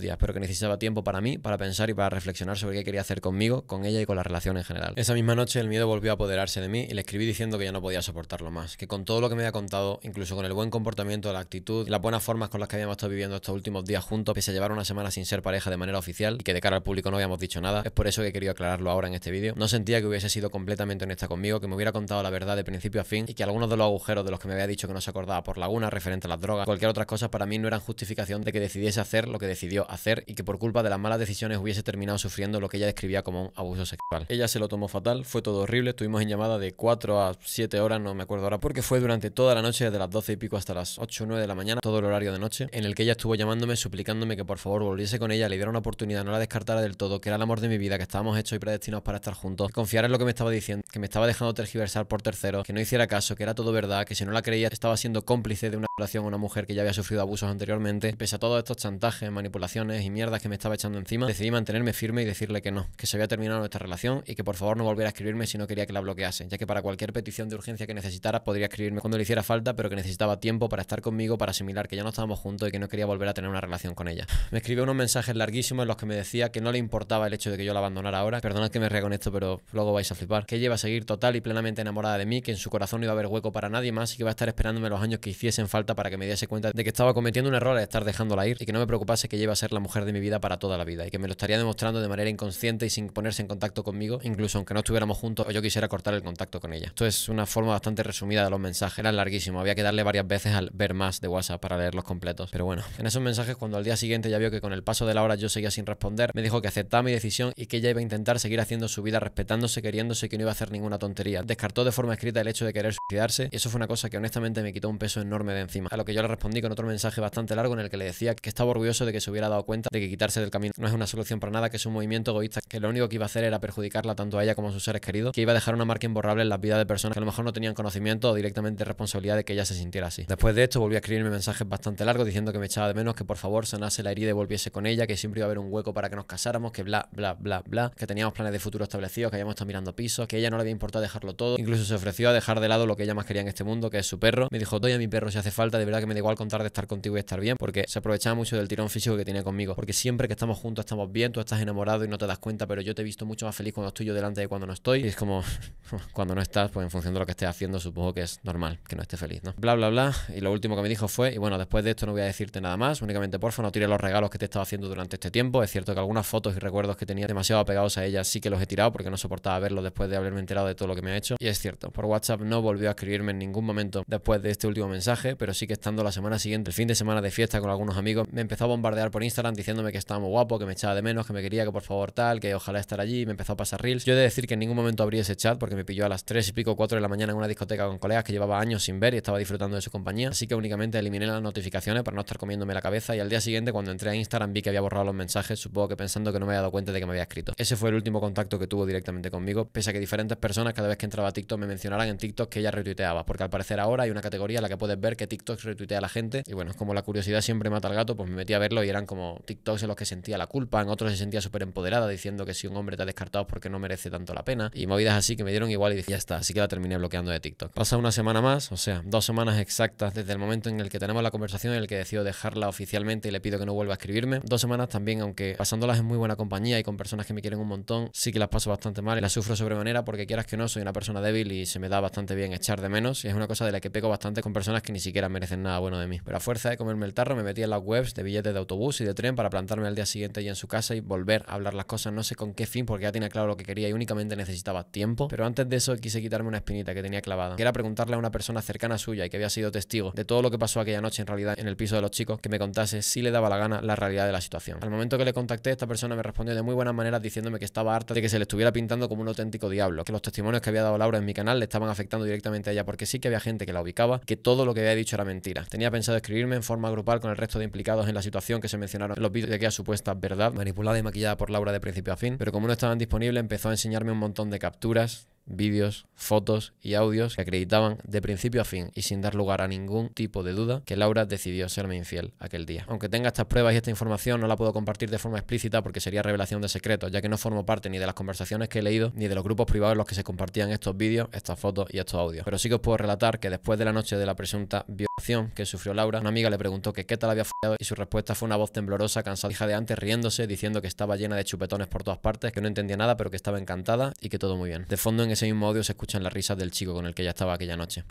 días, pero que necesitaba tiempo para mí, para pensar y para reflexionar sobre qué quería hacer conmigo, con ella y con la relación en general. Esa misma noche el miedo volvió a apoderarse de mí y le escribí diciendo que ya no podía soportarlo más, que con todo lo que me había contado, incluso con el buen comportamiento, la actitud las buenas formas con las que habíamos estado viviendo estos últimos días juntos, que a llevar una semana sin ser pareja de manera oficial de cara al público no habíamos dicho nada. Es por eso que he querido aclararlo ahora en este vídeo. No sentía que hubiese sido completamente honesta conmigo, que me hubiera contado la verdad de principio a fin y que algunos de los agujeros de los que me había dicho que no se acordaba por laguna, referente a las drogas, cualquier otra cosa para mí no eran justificación de que decidiese hacer lo que decidió hacer y que por culpa de las malas decisiones hubiese terminado sufriendo lo que ella describía como un abuso sexual. Ella se lo tomó fatal, fue todo horrible, estuvimos en llamada de 4 a 7 horas, no me acuerdo ahora, porque fue durante toda la noche, desde las 12 y pico hasta las 8 o 9 de la mañana, todo el horario de noche, en el que ella estuvo llamándome suplicándome que por favor volviese con ella, le diera una oportunidad, no la descartara del todo, que era el amor de mi vida, que estábamos hechos y predestinados para estar juntos, confiar en lo que me estaba diciendo, que me estaba dejando tergiversar por terceros, que no hiciera caso, que era todo verdad, que si no la creía estaba siendo cómplice de una relación a una mujer que ya había sufrido abusos anteriormente, pese a todos estos chantajes, manipulaciones y mierdas que me estaba echando encima, decidí mantenerme firme y decirle que no, que se había terminado nuestra relación y que por favor no volviera a escribirme si no quería que la bloquease, ya que para cualquier petición de urgencia que necesitara podría escribirme cuando le hiciera falta, pero que necesitaba tiempo para estar conmigo, para asimilar que ya no estábamos juntos y que no quería volver a tener una relación con ella. Me escribió unos mensajes larguísimos en los que me decía que no le importaba el hecho de que yo la abandonara ahora, perdonad que me ría esto, pero luego vais a flipar, que ella iba a seguir total y plenamente enamorada de mí, que en su corazón no iba a haber hueco para nadie más y que iba a estar esperándome los años que hiciesen falta para que me diese cuenta de que estaba cometiendo un error al estar dejándola ir y que no me preocupase que ella iba a ser la mujer de mi vida para toda la vida y que me lo estaría demostrando de manera inconsciente y sin ponerse en contacto conmigo, incluso aunque no estuviéramos juntos o yo quisiera cortar el contacto con ella. Esto es una forma bastante resumida de los mensajes. Era larguísimo, había que darle varias veces al ver más de WhatsApp para leerlos completos. Pero bueno, en esos mensajes cuando al día siguiente ya vio que con el paso de la hora yo seguía sin responder, me dijo que aceptaba mi decisión y que ella iba a intentar seguir haciendo su vida respetándose, queriéndose y que no iba a hacer ninguna tontería. Descartó de forma escrita el hecho de querer suicidarse y eso fue una cosa que honestamente me quitó un peso enorme de encima a lo que yo le respondí con otro mensaje bastante largo en el que le decía que estaba orgulloso de que se hubiera dado cuenta de que quitarse del camino no es una solución para nada, que es un movimiento egoísta, que lo único que iba a hacer era perjudicarla tanto a ella como a sus seres queridos, que iba a dejar una marca imborrable en las vidas de personas que a lo mejor no tenían conocimiento o directamente responsabilidad de que ella se sintiera así. Después de esto volví a escribirme mensajes bastante largos diciendo que me echaba de menos, que por favor sanase la herida y volviese con ella, que siempre iba a haber un hueco para que nos casáramos, que bla, bla, bla, bla, que teníamos planes de futuro establecidos, que habíamos estado mirando pisos, que a ella no le había importado dejarlo todo, incluso se ofreció a dejar de lado lo que ella más quería en este mundo, que es su perro. Me dijo, doy a mi perro si hace falta, de verdad que me da igual contar de estar contigo y estar bien, porque se aprovechaba mucho del tirón físico que tiene conmigo. Porque siempre que estamos juntos estamos bien, tú estás enamorado y no te das cuenta, pero yo te he visto mucho más feliz cuando estoy yo delante de cuando no estoy. Y es como, cuando no estás, pues en función de lo que estés haciendo, supongo que es normal que no esté feliz, ¿no? Bla, bla, bla. Y lo último que me dijo fue, y bueno, después de esto no voy a decirte nada más, únicamente porfa, no tires los regalos que te he estado haciendo durante este tiempo. Es cierto que algunas fotos y recuerdos que tenía demasiado apegados a ella sí que los he tirado porque no soportaba verlos después de haberme enterado de todo lo que me ha hecho. Y es cierto, por WhatsApp no volvió a escribirme en ningún momento después de este último mensaje, pero pero sí que estando la semana siguiente, el fin de semana de fiesta con algunos amigos, me empezó a bombardear por Instagram diciéndome que estaba muy guapo, que me echaba de menos, que me quería, que por favor tal, que ojalá estar allí, me empezó a pasar reels. Yo he de decir que en ningún momento abrí ese chat porque me pilló a las 3 y pico, 4 de la mañana en una discoteca con colegas que llevaba años sin ver y estaba disfrutando de su compañía, así que únicamente eliminé las notificaciones para no estar comiéndome la cabeza y al día siguiente cuando entré a Instagram vi que había borrado los mensajes, supongo que pensando que no me había dado cuenta de que me había escrito. Ese fue el último contacto que tuvo directamente conmigo, pese a que diferentes personas cada vez que entraba a TikTok me mencionaran en TikTok que ella retuiteaba, porque al parecer ahora hay una categoría en la que puedes ver que TikTok TikToks a la gente. Y bueno, es como la curiosidad siempre mata al gato, pues me metí a verlo y eran como TikToks en los que sentía la culpa, en otros se sentía súper empoderada diciendo que si un hombre te ha descartado porque no merece tanto la pena. Y movidas así que me dieron igual y decía ya está, así que la terminé bloqueando de TikTok. Pasa una semana más, o sea, dos semanas exactas desde el momento en el que tenemos la conversación, en el que decido dejarla oficialmente y le pido que no vuelva a escribirme. Dos semanas también, aunque pasándolas en muy buena compañía y con personas que me quieren un montón, sí que las paso bastante mal y las sufro sobremanera porque quieras que no, soy una persona débil y se me da bastante bien echar de menos. Y es una cosa de la que peco bastante con personas que ni siquiera merecen nada bueno de mí. Pero a fuerza de comerme el tarro me metí en las webs de billetes de autobús y de tren para plantarme al día siguiente allí en su casa y volver a hablar las cosas, no sé con qué fin, porque ya tenía claro lo que quería y únicamente necesitaba tiempo. Pero antes de eso quise quitarme una espinita que tenía clavada, que era preguntarle a una persona cercana suya y que había sido testigo de todo lo que pasó aquella noche en realidad en el piso de los chicos, que me contase si le daba la gana la realidad de la situación. Al momento que le contacté, esta persona me respondió de muy buenas maneras diciéndome que estaba harta de que se le estuviera pintando como un auténtico diablo, que los testimonios que había dado Laura en mi canal le estaban afectando directamente a ella porque sí que había gente que la ubicaba, que todo lo que había dicho mentira. Tenía pensado escribirme en forma grupal con el resto de implicados en la situación que se mencionaron los vídeos de aquella supuesta verdad, manipulada y maquillada por Laura de principio a fin, pero como no estaban disponibles empezó a enseñarme un montón de capturas vídeos, fotos y audios que acreditaban de principio a fin y sin dar lugar a ningún tipo de duda que Laura decidió serme infiel aquel día. Aunque tenga estas pruebas y esta información, no la puedo compartir de forma explícita porque sería revelación de secreto, ya que no formo parte ni de las conversaciones que he leído ni de los grupos privados en los que se compartían estos vídeos, estas fotos y estos audios. Pero sí que os puedo relatar que después de la noche de la presunta violación que sufrió Laura, una amiga le preguntó que qué tal había fallado y su respuesta fue una voz temblorosa, cansada, hija de antes, riéndose, diciendo que estaba llena de chupetones por todas partes, que no entendía nada, pero que estaba encantada y que todo muy bien. De fondo en ese ese mismo audio se escuchan las risas del chico con el que ya estaba aquella noche.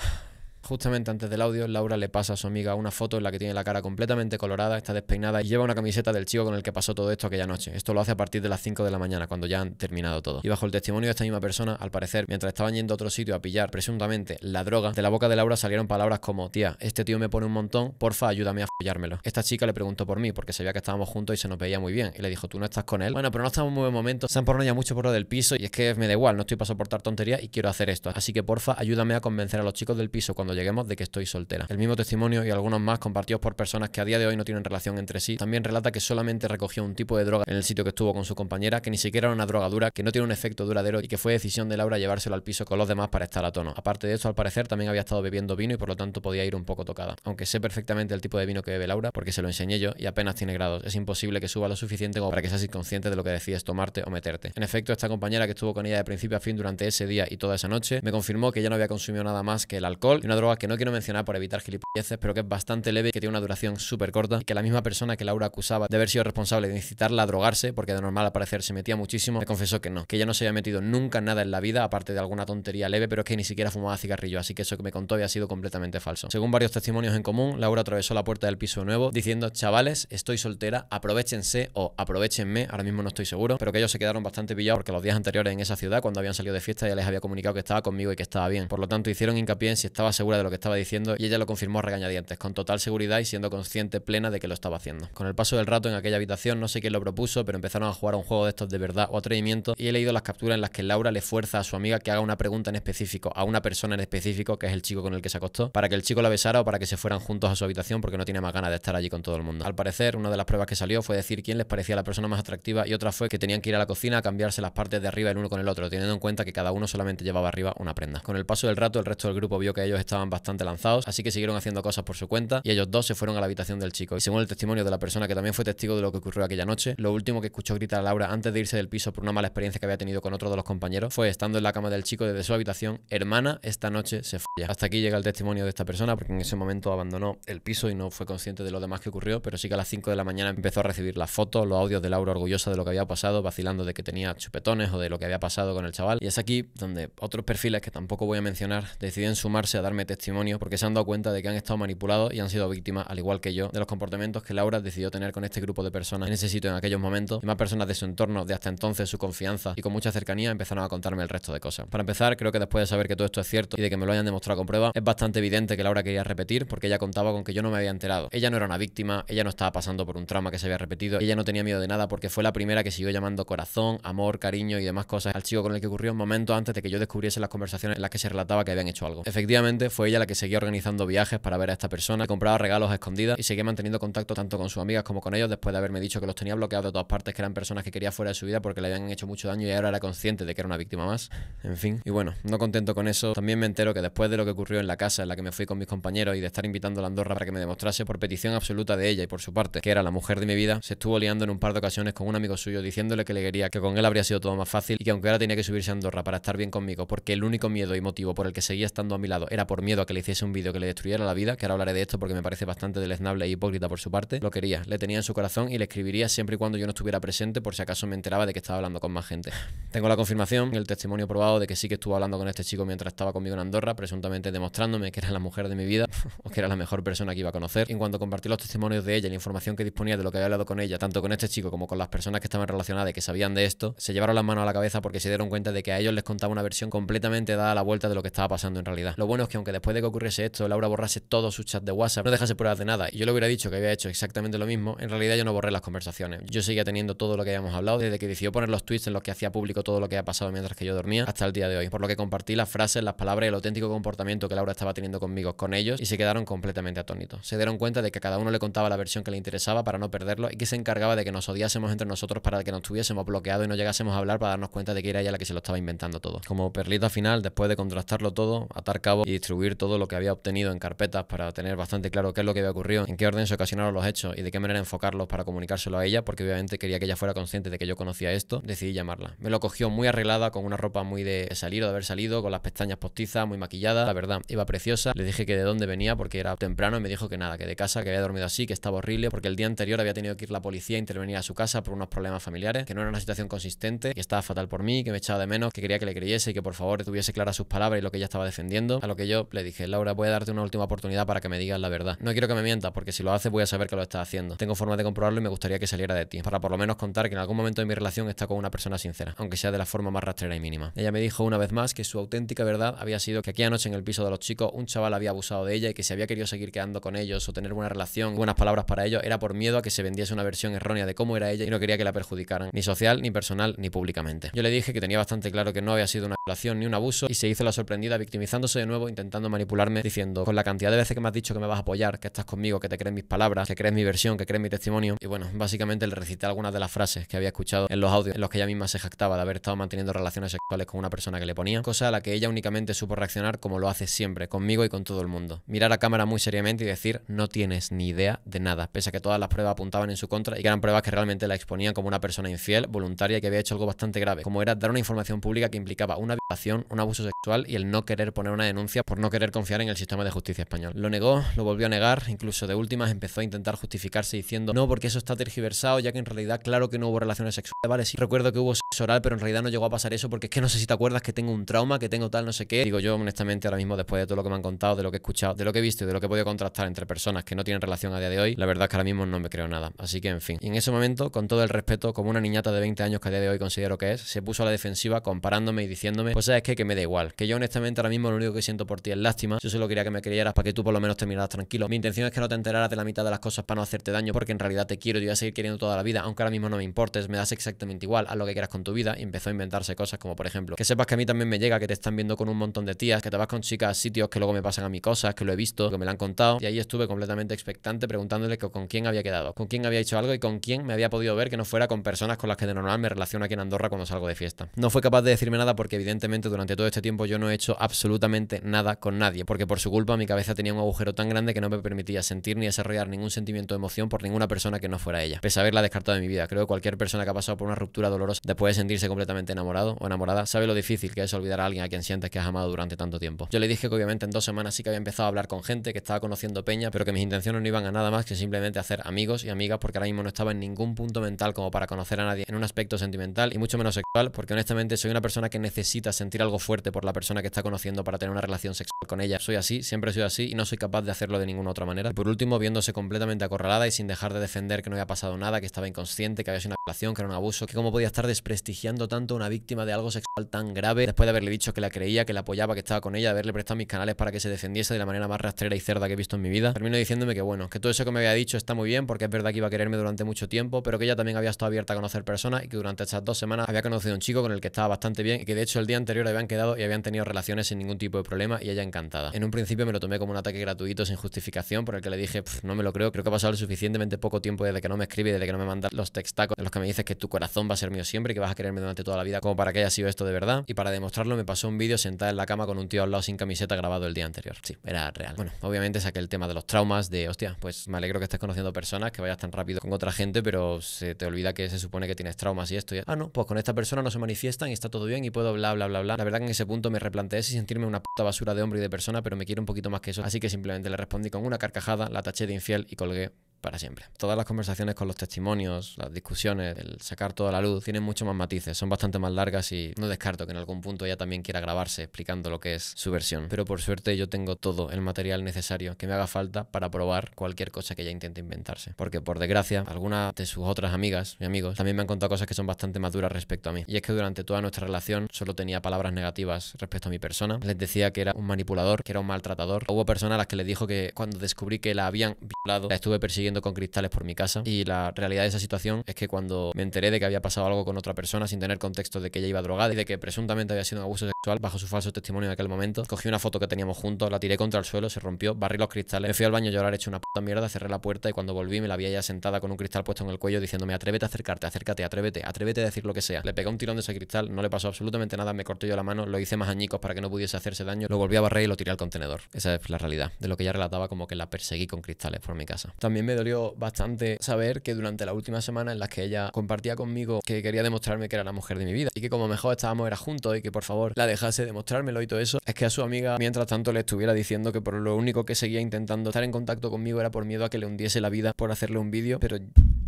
Justamente antes del audio, Laura le pasa a su amiga una foto en la que tiene la cara completamente colorada, está despeinada y lleva una camiseta del chico con el que pasó todo esto aquella noche. Esto lo hace a partir de las 5 de la mañana, cuando ya han terminado todo. Y bajo el testimonio de esta misma persona, al parecer, mientras estaban yendo a otro sitio a pillar presuntamente la droga, de la boca de Laura salieron palabras como, tía, este tío me pone un montón, porfa, ayúdame a follármelo. Esta chica le preguntó por mí, porque sabía que estábamos juntos y se nos veía muy bien. Y le dijo, tú no estás con él. Bueno, pero no estamos en muy buen momento. Se han ya mucho por lo del piso y es que me da igual, no estoy para soportar tonterías y quiero hacer esto. Así que porfa, ayúdame a convencer a los chicos del piso cuando lleguemos de que estoy soltera. El mismo testimonio y algunos más compartidos por personas que a día de hoy no tienen relación entre sí, también relata que solamente recogió un tipo de droga en el sitio que estuvo con su compañera, que ni siquiera era una droga dura, que no tiene un efecto duradero y que fue decisión de Laura llevárselo al piso con los demás para estar a tono. Aparte de eso, al parecer también había estado bebiendo vino y por lo tanto podía ir un poco tocada. Aunque sé perfectamente el tipo de vino que bebe Laura, porque se lo enseñé yo y apenas tiene grados. Es imposible que suba lo suficiente como para que seas inconsciente de lo que decides tomarte o meterte. En efecto, esta compañera que estuvo con ella de principio a fin durante ese día y toda esa noche me confirmó que ya no había consumido nada más que el alcohol y una droga que no quiero mencionar por evitar gilipolleces, pero que es bastante leve y que tiene una duración súper corta, y que la misma persona que Laura acusaba de haber sido responsable de incitarla a drogarse, porque de normal al parecer se metía muchísimo, me confesó que no, que ella no se había metido nunca nada en la vida, aparte de alguna tontería leve, pero es que ni siquiera fumaba cigarrillo, así que eso que me contó había sido completamente falso. Según varios testimonios en común, Laura atravesó la puerta del piso nuevo diciendo, chavales, estoy soltera, aprovechense o aprovechenme, ahora mismo no estoy seguro, pero que ellos se quedaron bastante pillados porque los días anteriores en esa ciudad, cuando habían salido de fiesta, ya les había comunicado que estaba conmigo y que estaba bien. Por lo tanto, hicieron hincapié en si estaba seguro de lo que estaba diciendo y ella lo confirmó regañadientes, con total seguridad y siendo consciente plena de que lo estaba haciendo. Con el paso del rato en aquella habitación, no sé quién lo propuso, pero empezaron a jugar un juego de estos de verdad o atrevimiento y he leído las capturas en las que Laura le fuerza a su amiga que haga una pregunta en específico, a una persona en específico, que es el chico con el que se acostó, para que el chico la besara o para que se fueran juntos a su habitación porque no tiene más ganas de estar allí con todo el mundo. Al parecer, una de las pruebas que salió fue decir quién les parecía la persona más atractiva y otra fue que tenían que ir a la cocina a cambiarse las partes de arriba el uno con el otro, teniendo en cuenta que cada uno solamente llevaba arriba una prenda. Con el paso del rato, el resto del grupo vio que ellos estaban bastante lanzados, así que siguieron haciendo cosas por su cuenta y ellos dos se fueron a la habitación del chico. Y según el testimonio de la persona que también fue testigo de lo que ocurrió aquella noche, lo último que escuchó gritar a Laura antes de irse del piso por una mala experiencia que había tenido con otro de los compañeros fue estando en la cama del chico desde su habitación, hermana, esta noche se fue. Hasta aquí llega el testimonio de esta persona porque en ese momento abandonó el piso y no fue consciente de lo demás que ocurrió, pero sí que a las 5 de la mañana empezó a recibir las fotos, los audios de Laura orgullosa de lo que había pasado, vacilando de que tenía chupetones o de lo que había pasado con el chaval. Y es aquí donde otros perfiles que tampoco voy a mencionar deciden sumarse a darme testimonio porque se han dado cuenta de que han estado manipulados y han sido víctimas, al igual que yo, de los comportamientos que Laura decidió tener con este grupo de personas en ese sitio en aquellos momentos. Y más personas de su entorno, de hasta entonces, su confianza y con mucha cercanía empezaron a contarme el resto de cosas. Para empezar, creo que después de saber que todo esto es cierto y de que me lo hayan demostrado con prueba, es bastante evidente que Laura quería repetir porque ella contaba con que yo no me había enterado. Ella no era una víctima, ella no estaba pasando por un trauma que se había repetido, ella no tenía miedo de nada porque fue la primera que siguió llamando corazón, amor, cariño y demás cosas al chico con el que ocurrió un momento antes de que yo descubriese las conversaciones en las que se relataba que habían hecho algo. Efectivamente, fue ella la que seguía organizando viajes para ver a esta persona, compraba regalos a escondidas y seguía manteniendo contacto tanto con sus amigas como con ellos después de haberme dicho que los tenía bloqueados de todas partes, que eran personas que quería fuera de su vida porque le habían hecho mucho daño y ahora era consciente de que era una víctima más. En fin, y bueno, no contento con eso, también me entero que después de lo que ocurrió en la casa en la que me fui con mis compañeros y de estar invitando a la Andorra para que me demostrase por petición absoluta de ella y por su parte, que era la mujer de mi vida, se estuvo liando en un par de ocasiones con un amigo suyo diciéndole que le quería, que con él habría sido todo más fácil y que aunque ahora tenía que subirse a Andorra para estar bien conmigo porque el único miedo y motivo por el que seguía estando a mi lado era por mí miedo a que le hiciese un vídeo que le destruyera la vida, que ahora hablaré de esto porque me parece bastante deleznable e hipócrita por su parte, lo quería, le tenía en su corazón y le escribiría siempre y cuando yo no estuviera presente por si acaso me enteraba de que estaba hablando con más gente. Tengo la confirmación, el testimonio probado de que sí que estuvo hablando con este chico mientras estaba conmigo en Andorra, presuntamente demostrándome que era la mujer de mi vida o que era la mejor persona que iba a conocer. Y en cuanto compartí los testimonios de ella y la información que disponía de lo que había hablado con ella, tanto con este chico como con las personas que estaban relacionadas y que sabían de esto, se llevaron las manos a la cabeza porque se dieron cuenta de que a ellos les contaba una versión completamente dada a la vuelta de lo que estaba pasando en realidad. Lo bueno es que aunque de después de que ocurriese esto, Laura borrase todos sus chats de WhatsApp, no dejase pruebas de nada, y yo le hubiera dicho que había hecho exactamente lo mismo, en realidad yo no borré las conversaciones. Yo seguía teniendo todo lo que habíamos hablado desde que decidió poner los tweets en los que hacía público todo lo que había pasado mientras que yo dormía hasta el día de hoy, por lo que compartí las frases, las palabras y el auténtico comportamiento que Laura estaba teniendo conmigo, con ellos, y se quedaron completamente atónitos. Se dieron cuenta de que cada uno le contaba la versión que le interesaba para no perderlo y que se encargaba de que nos odiásemos entre nosotros para que nos tuviésemos bloqueados y no llegásemos a hablar para darnos cuenta de que era ella la que se lo estaba inventando todo. Como perlita final, después de contrastarlo todo, atar cabo y distribuir todo lo que había obtenido en carpetas para tener bastante claro qué es lo que había ocurrido, en qué orden se ocasionaron los hechos y de qué manera enfocarlos para comunicárselo a ella, porque obviamente quería que ella fuera consciente de que yo conocía esto, decidí llamarla. Me lo cogió muy arreglada, con una ropa muy de salir o de haber salido, con las pestañas postizas, muy maquillada, la verdad, iba preciosa. Le dije que de dónde venía porque era temprano y me dijo que nada, que de casa, que había dormido así, que estaba horrible, porque el día anterior había tenido que ir la policía e intervenir a su casa por unos problemas familiares, que no era una situación consistente, que estaba fatal por mí, que me echaba de menos, que quería que le creyese y que por favor tuviese claras sus palabras y lo que ella estaba defendiendo. A lo que yo le le dije, Laura, voy a darte una última oportunidad para que me digas la verdad. No quiero que me mientas, porque si lo haces voy a saber que lo estás haciendo. Tengo formas de comprobarlo y me gustaría que saliera de ti, para por lo menos contar que en algún momento de mi relación está con una persona sincera, aunque sea de la forma más rastrera y mínima. Ella me dijo una vez más que su auténtica verdad había sido que aquí anoche en el piso de los chicos un chaval había abusado de ella y que si había querido seguir quedando con ellos o tener una relación, buenas palabras para ellos, era por miedo a que se vendiese una versión errónea de cómo era ella y no quería que la perjudicaran, ni social, ni personal, ni públicamente. Yo le dije que tenía bastante claro que no había sido una relación ni un abuso y se hizo la sorprendida victimizándose de nuevo intentando manipularme diciendo, con la cantidad de veces que me has dicho que me vas a apoyar, que estás conmigo, que te crees mis palabras, que crees mi versión, que crees mi testimonio. Y bueno, básicamente le recité algunas de las frases que había escuchado en los audios en los que ella misma se jactaba de haber estado manteniendo relaciones con una persona que le ponía, cosa a la que ella únicamente supo reaccionar como lo hace siempre, conmigo y con todo el mundo. Mirar a cámara muy seriamente y decir, no tienes ni idea de nada, pese a que todas las pruebas apuntaban en su contra y que eran pruebas que realmente la exponían como una persona infiel, voluntaria y que había hecho algo bastante grave, como era dar una información pública que implicaba una violación, un abuso sexual y el no querer poner una denuncia por no querer confiar en el sistema de justicia español. Lo negó, lo volvió a negar, incluso de últimas empezó a intentar justificarse diciendo, no, porque eso está tergiversado, ya que en realidad claro que no hubo relaciones sexuales, vale, sí, recuerdo que hubo sexo oral, pero en realidad no llegó a pasar eso porque no sé si te acuerdas que tengo un trauma, que tengo tal, no sé qué. Digo yo, honestamente, ahora mismo, después de todo lo que me han contado, de lo que he escuchado, de lo que he visto y de lo que he podido contrastar entre personas que no tienen relación a día de hoy, la verdad es que ahora mismo no me creo nada. Así que, en fin. en ese momento, con todo el respeto, como una niñata de 20 años que a día de hoy considero que es, se puso a la defensiva comparándome y diciéndome, pues sabes que, que me da igual, que yo honestamente ahora mismo lo único que siento por ti es lástima, yo solo quería que me creyeras para que tú por lo menos te miraras tranquilo. Mi intención es que no te enteraras de la mitad de las cosas para no hacerte daño, porque en realidad te quiero, y voy a seguir queriendo toda la vida, aunque ahora mismo no me importes, me das exactamente igual, a lo que quieras con tu vida y empezó a inventarse cosas como por ejemplo. Que sepas que a mí también me llega que te están viendo con un montón de tías, que te vas con chicas a sitios que luego me pasan a mí cosas, que lo he visto, que me lo han contado. Y ahí estuve completamente expectante preguntándole con quién había quedado, con quién había hecho algo y con quién me había podido ver que no fuera con personas con las que de normal me relaciono aquí en Andorra cuando salgo de fiesta. No fue capaz de decirme nada porque evidentemente durante todo este tiempo yo no he hecho absolutamente nada con nadie, porque por su culpa mi cabeza tenía un agujero tan grande que no me permitía sentir ni desarrollar ningún sentimiento de emoción por ninguna persona que no fuera ella. Pese a haberla descartado de mi vida, creo que cualquier persona que ha pasado por una ruptura dolorosa después de sentirse completamente enamorado o enamorada sabe lo difícil que es olvidar a alguien a quien sientes que has amado durante tanto tiempo. Yo le dije que obviamente en dos semanas sí que había empezado a hablar con gente, que estaba conociendo peña, pero que mis intenciones no iban a nada más que simplemente hacer amigos y amigas porque ahora mismo no estaba en ningún punto mental como para conocer a nadie en un aspecto sentimental y mucho menos sexual, porque honestamente soy una persona que necesita sentir algo fuerte por la persona que está conociendo para tener una relación sexual con ella. Soy así, siempre he sido así y no soy capaz de hacerlo de ninguna otra manera. Y por último, viéndose completamente acorralada y sin dejar de defender que no había pasado nada, que estaba inconsciente, que había sido una relación, que era un abuso, que cómo podía estar desprestigiando tanto a una víctima de algo sexual tan grave después de haberle dicho que la creía, que la apoyaba, que estaba con ella, de haberle prestado mis canales para que se defendiese de la manera más rastrera y cerda que he visto en mi vida. Termino diciéndome que bueno, que todo eso que me había dicho está muy bien porque es verdad que iba a quererme durante mucho tiempo, pero que ella también había estado abierta a conocer personas y que durante estas dos semanas había conocido a un chico con el que estaba bastante bien y que de hecho el día anterior habían quedado y habían tenido relaciones sin ningún tipo de problema y ella encantada. En un principio me lo tomé como un ataque gratuito sin justificación por el que le dije, no me lo creo, creo que ha pasado lo suficientemente poco tiempo desde que no me escribe, desde que no me manda los textacos en los que me dices que tu corazón va a ser mío siempre y que vas a quererme durante toda la vida como para que haya sido esto de verdad y para demostrarlo me pasó un vídeo sentada en la cama con un tío al lado sin camiseta grabado el día anterior. Sí, era real. Bueno, obviamente saqué el tema de los traumas, de hostia, pues me alegro que estés conociendo personas, que vayas tan rápido con otra gente, pero se te olvida que se supone que tienes traumas y esto. ya ah, no, pues con esta persona no se manifiestan y está todo bien y puedo bla, bla, bla, bla. La verdad que en ese punto me replanteé si sentirme una puta basura de hombre y de persona, pero me quiero un poquito más que eso. Así que simplemente le respondí con una carcajada, la taché de infiel y colgué para siempre. Todas las conversaciones con los testimonios, las discusiones, el sacar toda la luz, tienen mucho más matices, son bastante más largas y no descarto que en algún punto ella también quiera grabarse explicando lo que es su versión. Pero por suerte yo tengo todo el material necesario que me haga falta para probar cualquier cosa que ella intente inventarse. Porque por desgracia, algunas de sus otras amigas y amigos también me han contado cosas que son bastante más duras respecto a mí. Y es que durante toda nuestra relación solo tenía palabras negativas respecto a mi persona. Les decía que era un manipulador, que era un maltratador. Hubo personas a las que le dijo que cuando descubrí que la habían violado, la estuve persiguiendo con cristales por mi casa. Y la realidad de esa situación es que cuando me enteré de que había pasado algo con otra persona sin tener contexto de que ella iba drogada y de que presuntamente había sido un abuso sexual bajo su falso testimonio en aquel momento, cogí una foto que teníamos juntos, la tiré contra el suelo, se rompió, barrí los cristales, me fui al baño a llorar hecho una puta mierda, cerré la puerta y cuando volví me la vi ya sentada con un cristal puesto en el cuello diciéndome atrévete a acercarte, acércate, atrévete, atrévete a decir lo que sea. Le pegué un tirón de ese cristal, no le pasó absolutamente nada, me corté yo la mano, lo hice más añicos para que no pudiese hacerse daño, lo volví a barrer y lo tiré al contenedor. Esa es la realidad, de lo que ella relataba como que la perseguí con cristales por mi casa. También me bastante saber que durante la última semana en las que ella compartía conmigo que quería demostrarme que era la mujer de mi vida y que como mejor estábamos era juntos y que por favor la dejase demostrármelo y todo eso, es que a su amiga mientras tanto le estuviera diciendo que por lo único que seguía intentando estar en contacto conmigo era por miedo a que le hundiese la vida por hacerle un vídeo, pero